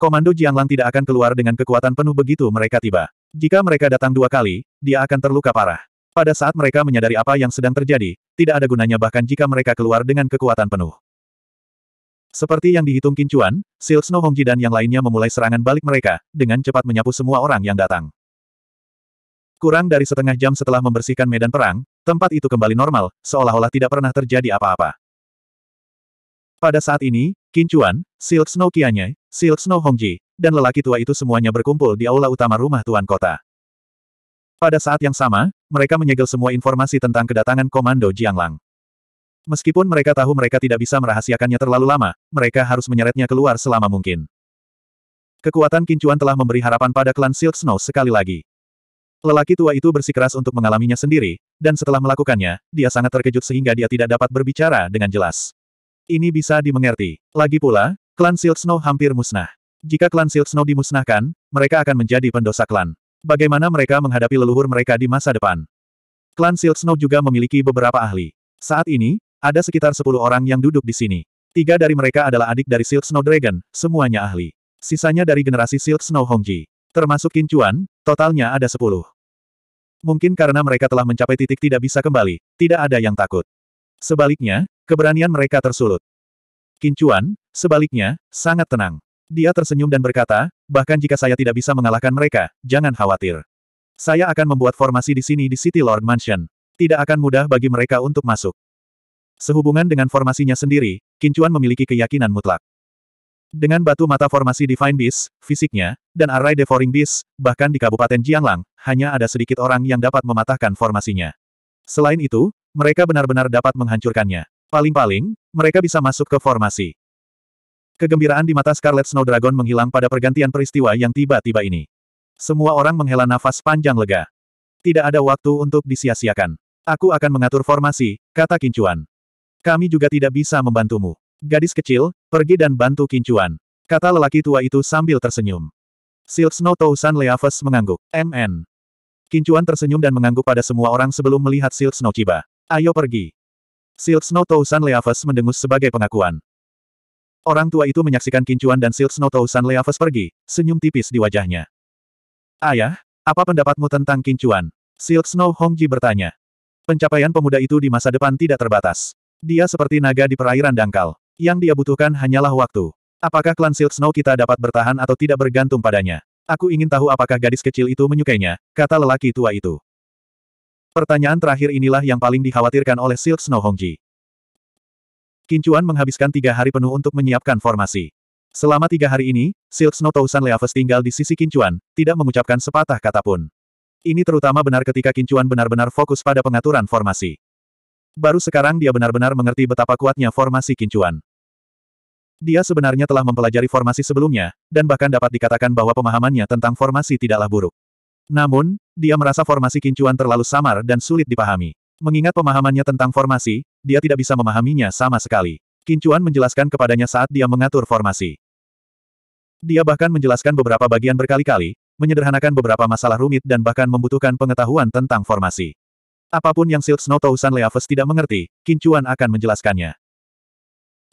Komando Jiang Lang tidak akan keluar dengan kekuatan penuh begitu mereka tiba. Jika mereka datang dua kali, dia akan terluka parah. Pada saat mereka menyadari apa yang sedang terjadi, tidak ada gunanya bahkan jika mereka keluar dengan kekuatan penuh. Seperti yang dihitung Kincuan, Sil Snow Hongji dan yang lainnya memulai serangan balik mereka, dengan cepat menyapu semua orang yang datang. Kurang dari setengah jam setelah membersihkan medan perang, tempat itu kembali normal, seolah-olah tidak pernah terjadi apa-apa. Pada saat ini, Kincuan, Silk Snow Kianye, Silk Snow Hongji, dan lelaki tua itu semuanya berkumpul di aula utama rumah tuan kota. Pada saat yang sama, mereka menyegel semua informasi tentang kedatangan komando Jianglang. Meskipun mereka tahu mereka tidak bisa merahasiakannya terlalu lama, mereka harus menyeretnya keluar selama mungkin. Kekuatan Kincuan telah memberi harapan pada klan Silk Snow sekali lagi. Lelaki tua itu bersikeras untuk mengalaminya sendiri, dan setelah melakukannya, dia sangat terkejut sehingga dia tidak dapat berbicara dengan jelas. Ini bisa dimengerti. Lagi pula, klan Silk Snow hampir musnah. Jika klan Silk Snow dimusnahkan, mereka akan menjadi pendosa klan. Bagaimana mereka menghadapi leluhur mereka di masa depan? Klan Silk Snow juga memiliki beberapa ahli. Saat ini, ada sekitar 10 orang yang duduk di sini. Tiga dari mereka adalah adik dari Silk Snow Dragon, semuanya ahli. Sisanya dari generasi Silk Snow Hongji. Termasuk Kincuan, totalnya ada sepuluh. Mungkin karena mereka telah mencapai titik tidak bisa kembali, tidak ada yang takut. Sebaliknya, keberanian mereka tersulut. Kincuan, sebaliknya, sangat tenang. Dia tersenyum dan berkata, bahkan jika saya tidak bisa mengalahkan mereka, jangan khawatir. Saya akan membuat formasi di sini di City Lord Mansion. Tidak akan mudah bagi mereka untuk masuk. Sehubungan dengan formasinya sendiri, Kincuan memiliki keyakinan mutlak. Dengan batu mata formasi Divine Beast, fisiknya, dan array Devouring Beast, bahkan di Kabupaten Jianglang, hanya ada sedikit orang yang dapat mematahkan formasinya. Selain itu, mereka benar-benar dapat menghancurkannya. Paling-paling, mereka bisa masuk ke formasi. Kegembiraan di mata Scarlet Snow Dragon menghilang pada pergantian peristiwa yang tiba-tiba ini. Semua orang menghela nafas panjang lega. Tidak ada waktu untuk disia-siakan. Aku akan mengatur formasi, kata Kincuan. Kami juga tidak bisa membantumu. Gadis kecil, pergi dan bantu kincuan. Kata lelaki tua itu sambil tersenyum. Silk Snow Tousan Leaves mengangguk. MN. Kincuan tersenyum dan mengangguk pada semua orang sebelum melihat Silk Snow Chiba. Ayo pergi. Silk Snow Tousan Leaves mendengus sebagai pengakuan. Orang tua itu menyaksikan Kincuan dan Silk Snow Tousan Leaves pergi, senyum tipis di wajahnya. Ayah, apa pendapatmu tentang Kincuan? Silk Snow Hongji bertanya. Pencapaian pemuda itu di masa depan tidak terbatas. Dia seperti naga di perairan dangkal. Yang dia butuhkan hanyalah waktu. Apakah klan Silk Snow kita dapat bertahan atau tidak bergantung padanya? Aku ingin tahu apakah gadis kecil itu menyukainya, kata lelaki tua itu. Pertanyaan terakhir inilah yang paling dikhawatirkan oleh Silk Snow Hongji. Kincuan menghabiskan tiga hari penuh untuk menyiapkan formasi. Selama tiga hari ini, Silk Snow Tousan Leaves tinggal di sisi Kincuan, tidak mengucapkan sepatah kata pun. Ini terutama benar ketika Kincuan benar-benar fokus pada pengaturan formasi. Baru sekarang dia benar-benar mengerti betapa kuatnya formasi Kincuan. Dia sebenarnya telah mempelajari formasi sebelumnya, dan bahkan dapat dikatakan bahwa pemahamannya tentang formasi tidaklah buruk. Namun, dia merasa formasi kincuan terlalu samar dan sulit dipahami. Mengingat pemahamannya tentang formasi, dia tidak bisa memahaminya sama sekali. Kincuan menjelaskan kepadanya saat dia mengatur formasi. Dia bahkan menjelaskan beberapa bagian berkali-kali, menyederhanakan beberapa masalah rumit dan bahkan membutuhkan pengetahuan tentang formasi. Apapun yang Silk Snow Leaves tidak mengerti, Kincuan akan menjelaskannya.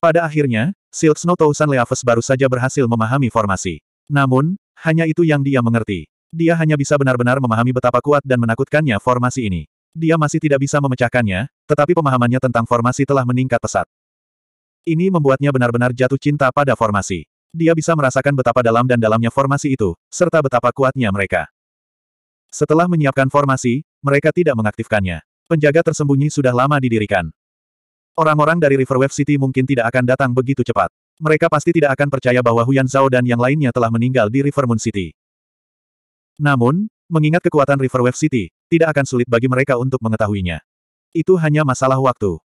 Pada akhirnya, Silk Snow Tousan Leaves baru saja berhasil memahami formasi. Namun, hanya itu yang dia mengerti. Dia hanya bisa benar-benar memahami betapa kuat dan menakutkannya formasi ini. Dia masih tidak bisa memecahkannya, tetapi pemahamannya tentang formasi telah meningkat pesat. Ini membuatnya benar-benar jatuh cinta pada formasi. Dia bisa merasakan betapa dalam dan dalamnya formasi itu, serta betapa kuatnya mereka. Setelah menyiapkan formasi, mereka tidak mengaktifkannya. Penjaga tersembunyi sudah lama didirikan. Orang-orang dari Riverwave City mungkin tidak akan datang begitu cepat. Mereka pasti tidak akan percaya bahwa Huyan Zhao dan yang lainnya telah meninggal di Rivermoon City. Namun, mengingat kekuatan Riverwave City, tidak akan sulit bagi mereka untuk mengetahuinya. Itu hanya masalah waktu.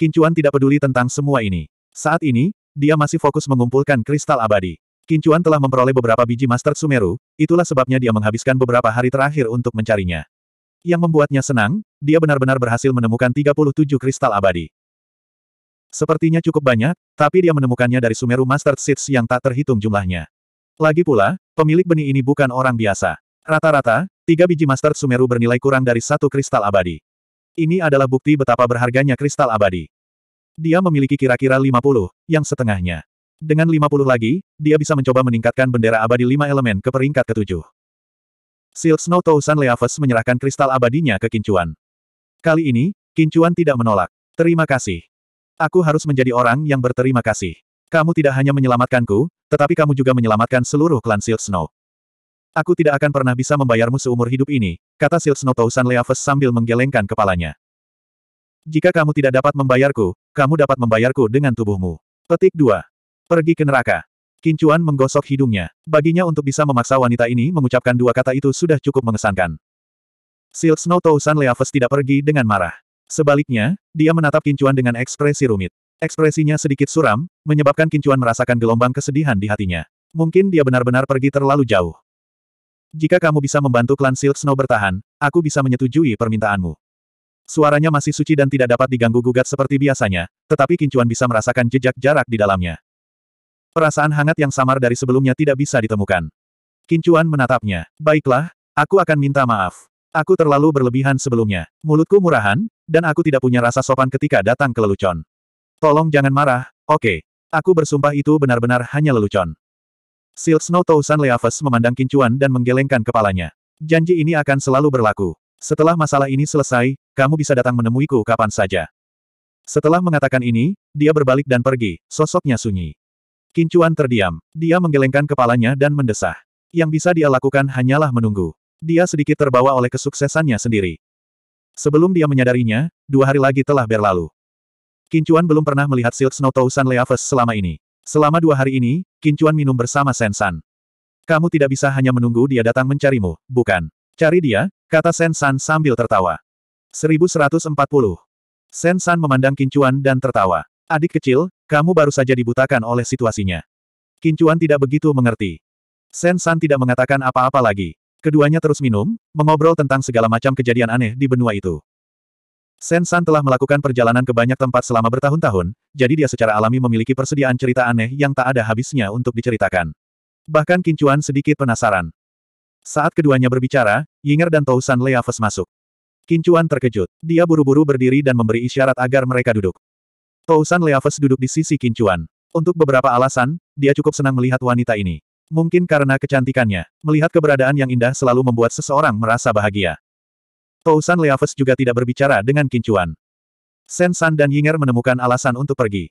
Kincuan tidak peduli tentang semua ini. Saat ini, dia masih fokus mengumpulkan kristal abadi. Kincuan telah memperoleh beberapa biji Master Sumeru, itulah sebabnya dia menghabiskan beberapa hari terakhir untuk mencarinya. Yang membuatnya senang, dia benar-benar berhasil menemukan 37 kristal abadi. Sepertinya cukup banyak, tapi dia menemukannya dari Sumeru Master Seeds yang tak terhitung jumlahnya. Lagi pula, pemilik benih ini bukan orang biasa. Rata-rata, tiga biji Master Sumeru bernilai kurang dari satu kristal abadi. Ini adalah bukti betapa berharganya kristal abadi. Dia memiliki kira-kira 50, yang setengahnya. Dengan 50 lagi, dia bisa mencoba meningkatkan bendera abadi lima elemen ke peringkat ketujuh. Silk Snow Tousan Leaves menyerahkan kristal abadinya ke Kincuan. Kali ini, Kincuan tidak menolak. Terima kasih. Aku harus menjadi orang yang berterima kasih. Kamu tidak hanya menyelamatkanku, tetapi kamu juga menyelamatkan seluruh klan Silk Snow. Aku tidak akan pernah bisa membayarmu seumur hidup ini, kata Silk Snow Tousan Leaves sambil menggelengkan kepalanya. Jika kamu tidak dapat membayarku, kamu dapat membayarku dengan tubuhmu. Petik 2. Pergi ke neraka. Kincuan menggosok hidungnya. Baginya untuk bisa memaksa wanita ini mengucapkan dua kata itu sudah cukup mengesankan. Silk Snow Tousan Leaves tidak pergi dengan marah. Sebaliknya, dia menatap Kincuan dengan ekspresi rumit. Ekspresinya sedikit suram, menyebabkan Kincuan merasakan gelombang kesedihan di hatinya. Mungkin dia benar-benar pergi terlalu jauh. Jika kamu bisa membantu klan Silk Snow bertahan, aku bisa menyetujui permintaanmu. Suaranya masih suci dan tidak dapat diganggu-gugat seperti biasanya, tetapi Kincuan bisa merasakan jejak jarak di dalamnya. Perasaan hangat yang samar dari sebelumnya tidak bisa ditemukan. Kincuan menatapnya. Baiklah, aku akan minta maaf. Aku terlalu berlebihan sebelumnya. Mulutku murahan, dan aku tidak punya rasa sopan ketika datang ke lelucon. Tolong jangan marah, oke. Okay. Aku bersumpah itu benar-benar hanya lelucon. Silk Snow Tousan Leaves memandang kincuan dan menggelengkan kepalanya. Janji ini akan selalu berlaku. Setelah masalah ini selesai, kamu bisa datang menemuiku kapan saja. Setelah mengatakan ini, dia berbalik dan pergi, sosoknya sunyi. Kincuan terdiam. Dia menggelengkan kepalanya dan mendesah. Yang bisa dia lakukan hanyalah menunggu. Dia sedikit terbawa oleh kesuksesannya sendiri. Sebelum dia menyadarinya, dua hari lagi telah berlalu. Kincuan belum pernah melihat Silk Snow Tousan Leaves selama ini. Selama dua hari ini, Kincuan minum bersama Sensan. Kamu tidak bisa hanya menunggu dia datang mencarimu, bukan? Cari dia, kata Sensan sambil tertawa. 1140. Sensan memandang Kincuan dan tertawa. Adik kecil, kamu baru saja dibutakan oleh situasinya. Kincuan tidak begitu mengerti. Sensan tidak mengatakan apa-apa lagi. Keduanya terus minum, mengobrol tentang segala macam kejadian aneh di benua itu. Sen San telah melakukan perjalanan ke banyak tempat selama bertahun-tahun, jadi dia secara alami memiliki persediaan cerita aneh yang tak ada habisnya untuk diceritakan. Bahkan Kincuan sedikit penasaran. Saat keduanya berbicara, Yinger dan San Leaves masuk. Kincuan terkejut. Dia buru-buru berdiri dan memberi isyarat agar mereka duduk. San Leaves duduk di sisi Kincuan. Untuk beberapa alasan, dia cukup senang melihat wanita ini. Mungkin karena kecantikannya, melihat keberadaan yang indah selalu membuat seseorang merasa bahagia. Tousan Leaves juga tidak berbicara dengan Kincuan. Sen San dan Yinger menemukan alasan untuk pergi.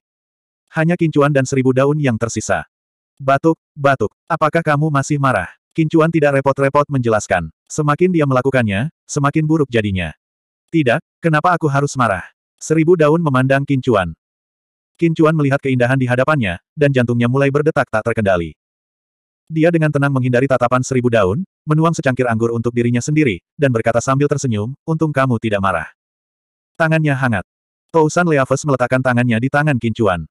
Hanya Kincuan dan seribu daun yang tersisa. Batuk, batuk, apakah kamu masih marah? Kincuan tidak repot-repot menjelaskan. Semakin dia melakukannya, semakin buruk jadinya. Tidak, kenapa aku harus marah? Seribu daun memandang Kincuan. Kincuan melihat keindahan di hadapannya, dan jantungnya mulai berdetak tak terkendali. Dia dengan tenang menghindari tatapan seribu daun, menuang secangkir anggur untuk dirinya sendiri, dan berkata sambil tersenyum, untung kamu tidak marah. Tangannya hangat. Tousan Leaves meletakkan tangannya di tangan Kincuan.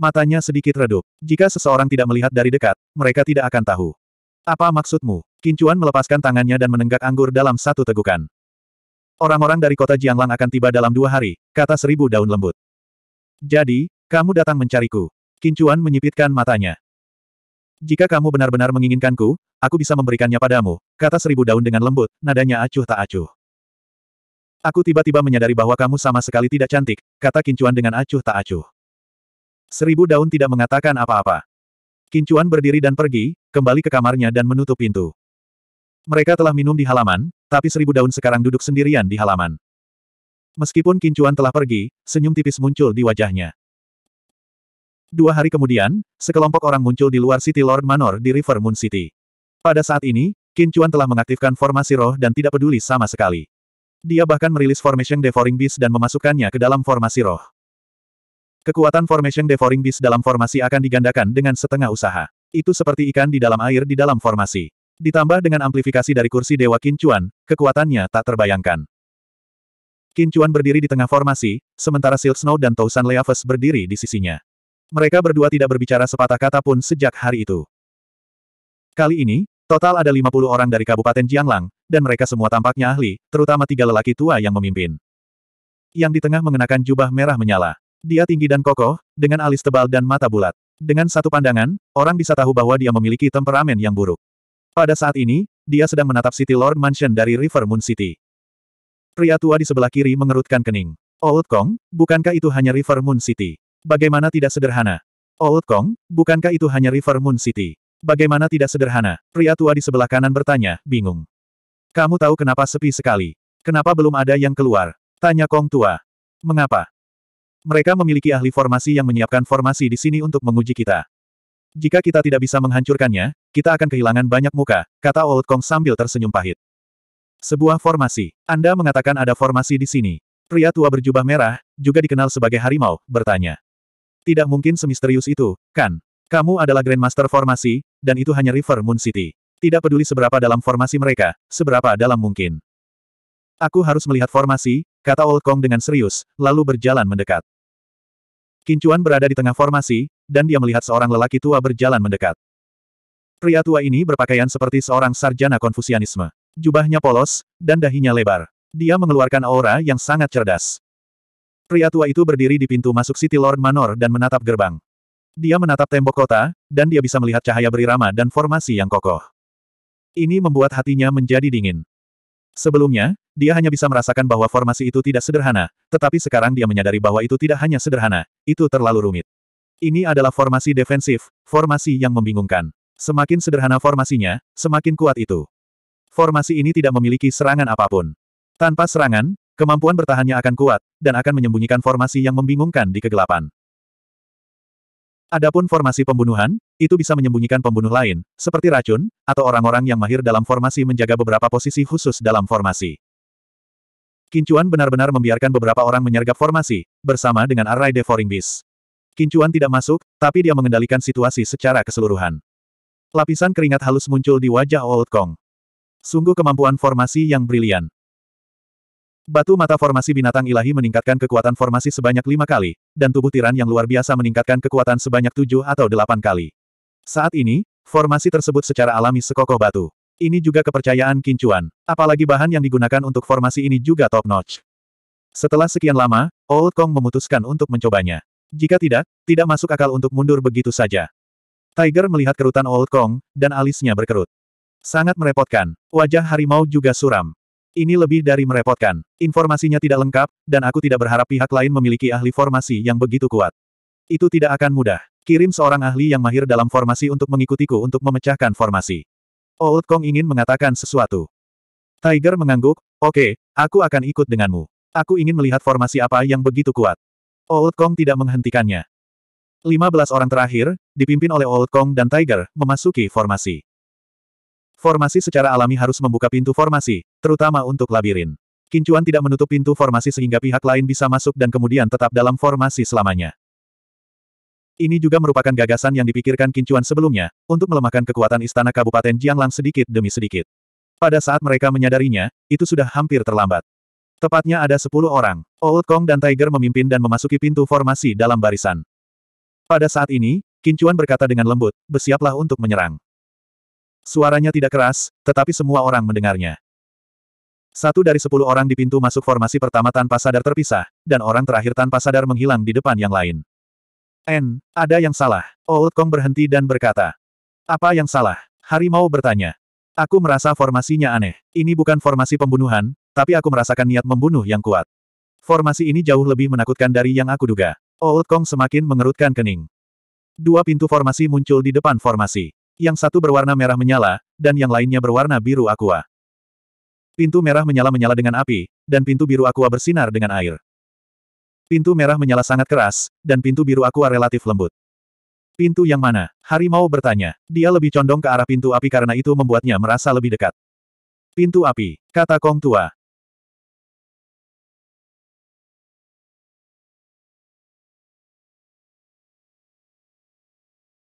Matanya sedikit redup. Jika seseorang tidak melihat dari dekat, mereka tidak akan tahu. Apa maksudmu? Kincuan melepaskan tangannya dan menenggak anggur dalam satu tegukan. Orang-orang dari kota Jianglang akan tiba dalam dua hari, kata seribu daun lembut. Jadi, kamu datang mencariku. Kincuan menyipitkan matanya. Jika kamu benar-benar menginginkanku, aku bisa memberikannya padamu, kata seribu daun dengan lembut, nadanya acuh tak acuh. Aku tiba-tiba menyadari bahwa kamu sama sekali tidak cantik, kata Kincuan dengan acuh tak acuh. Seribu daun tidak mengatakan apa-apa. Kincuan berdiri dan pergi, kembali ke kamarnya dan menutup pintu. Mereka telah minum di halaman, tapi seribu daun sekarang duduk sendirian di halaman. Meskipun Kincuan telah pergi, senyum tipis muncul di wajahnya. Dua hari kemudian, sekelompok orang muncul di luar City Lord Manor di River Moon City. Pada saat ini, Qin Chuan telah mengaktifkan formasi roh dan tidak peduli sama sekali. Dia bahkan merilis Formation Devouring Beast dan memasukkannya ke dalam formasi roh. Kekuatan Formation Devouring Beast dalam formasi akan digandakan dengan setengah usaha. Itu seperti ikan di dalam air di dalam formasi. Ditambah dengan amplifikasi dari kursi Dewa Qin Chuan, kekuatannya tak terbayangkan. Qin Chuan berdiri di tengah formasi, sementara Silk Snow dan Tousan Leaves berdiri di sisinya. Mereka berdua tidak berbicara sepatah kata pun sejak hari itu. Kali ini, total ada 50 orang dari Kabupaten Jianglang, dan mereka semua tampaknya ahli, terutama tiga lelaki tua yang memimpin. Yang di tengah mengenakan jubah merah menyala. Dia tinggi dan kokoh, dengan alis tebal dan mata bulat. Dengan satu pandangan, orang bisa tahu bahwa dia memiliki temperamen yang buruk. Pada saat ini, dia sedang menatap City Lord Mansion dari River Moon City. Pria tua di sebelah kiri mengerutkan kening. Old Kong, bukankah itu hanya River Moon City? Bagaimana tidak sederhana? Old Kong, bukankah itu hanya River Moon City? Bagaimana tidak sederhana? Pria tua di sebelah kanan bertanya, bingung. Kamu tahu kenapa sepi sekali? Kenapa belum ada yang keluar? Tanya Kong tua. Mengapa? Mereka memiliki ahli formasi yang menyiapkan formasi di sini untuk menguji kita. Jika kita tidak bisa menghancurkannya, kita akan kehilangan banyak muka, kata Old Kong sambil tersenyum pahit. Sebuah formasi. Anda mengatakan ada formasi di sini. Pria tua berjubah merah, juga dikenal sebagai harimau, bertanya. Tidak mungkin semisterius itu, kan? Kamu adalah Grandmaster formasi, dan itu hanya River Moon City. Tidak peduli seberapa dalam formasi mereka, seberapa dalam mungkin. Aku harus melihat formasi, kata Old Kong dengan serius, lalu berjalan mendekat. Kincuan berada di tengah formasi, dan dia melihat seorang lelaki tua berjalan mendekat. Pria tua ini berpakaian seperti seorang sarjana konfusianisme. Jubahnya polos, dan dahinya lebar. Dia mengeluarkan aura yang sangat cerdas. Pria tua itu berdiri di pintu masuk City Lord Manor dan menatap gerbang. Dia menatap tembok kota, dan dia bisa melihat cahaya berirama dan formasi yang kokoh. Ini membuat hatinya menjadi dingin. Sebelumnya, dia hanya bisa merasakan bahwa formasi itu tidak sederhana, tetapi sekarang dia menyadari bahwa itu tidak hanya sederhana, itu terlalu rumit. Ini adalah formasi defensif, formasi yang membingungkan. Semakin sederhana formasinya, semakin kuat itu. Formasi ini tidak memiliki serangan apapun. Tanpa serangan, Kemampuan bertahannya akan kuat, dan akan menyembunyikan formasi yang membingungkan di kegelapan. Adapun formasi pembunuhan, itu bisa menyembunyikan pembunuh lain, seperti racun, atau orang-orang yang mahir dalam formasi menjaga beberapa posisi khusus dalam formasi. Kincuan benar-benar membiarkan beberapa orang menyergap formasi, bersama dengan Array Devouring Beast. Kincuan tidak masuk, tapi dia mengendalikan situasi secara keseluruhan. Lapisan keringat halus muncul di wajah Old Kong. Sungguh kemampuan formasi yang brilian. Batu mata formasi binatang ilahi meningkatkan kekuatan formasi sebanyak lima kali, dan tubuh tiran yang luar biasa meningkatkan kekuatan sebanyak tujuh atau delapan kali. Saat ini, formasi tersebut secara alami sekokoh batu. Ini juga kepercayaan kincuan, apalagi bahan yang digunakan untuk formasi ini juga top-notch. Setelah sekian lama, Old Kong memutuskan untuk mencobanya. Jika tidak, tidak masuk akal untuk mundur begitu saja. Tiger melihat kerutan Old Kong, dan alisnya berkerut. Sangat merepotkan, wajah harimau juga suram. Ini lebih dari merepotkan. Informasinya tidak lengkap, dan aku tidak berharap pihak lain memiliki ahli formasi yang begitu kuat. Itu tidak akan mudah. Kirim seorang ahli yang mahir dalam formasi untuk mengikutiku untuk memecahkan formasi. Old Kong ingin mengatakan sesuatu. Tiger mengangguk, oke, okay, aku akan ikut denganmu. Aku ingin melihat formasi apa yang begitu kuat. Old Kong tidak menghentikannya. 15 orang terakhir, dipimpin oleh Old Kong dan Tiger, memasuki formasi. Formasi secara alami harus membuka pintu formasi, terutama untuk labirin. Kincuan tidak menutup pintu formasi sehingga pihak lain bisa masuk dan kemudian tetap dalam formasi selamanya. Ini juga merupakan gagasan yang dipikirkan Kincuan sebelumnya, untuk melemahkan kekuatan istana Kabupaten Jianglang sedikit demi sedikit. Pada saat mereka menyadarinya, itu sudah hampir terlambat. Tepatnya ada sepuluh orang. Old Kong dan Tiger memimpin dan memasuki pintu formasi dalam barisan. Pada saat ini, Kincuan berkata dengan lembut, bersiaplah untuk menyerang. Suaranya tidak keras, tetapi semua orang mendengarnya. Satu dari sepuluh orang di pintu masuk formasi pertama tanpa sadar terpisah, dan orang terakhir tanpa sadar menghilang di depan yang lain. N, ada yang salah. Old Kong berhenti dan berkata. Apa yang salah? Harimau bertanya. Aku merasa formasinya aneh. Ini bukan formasi pembunuhan, tapi aku merasakan niat membunuh yang kuat. Formasi ini jauh lebih menakutkan dari yang aku duga. Old Kong semakin mengerutkan kening. Dua pintu formasi muncul di depan formasi. Yang satu berwarna merah menyala, dan yang lainnya berwarna biru aqua. Pintu merah menyala-menyala dengan api, dan pintu biru aqua bersinar dengan air. Pintu merah menyala sangat keras, dan pintu biru aqua relatif lembut. Pintu yang mana? Harimau bertanya. Dia lebih condong ke arah pintu api karena itu membuatnya merasa lebih dekat. Pintu api, kata Kong Tua.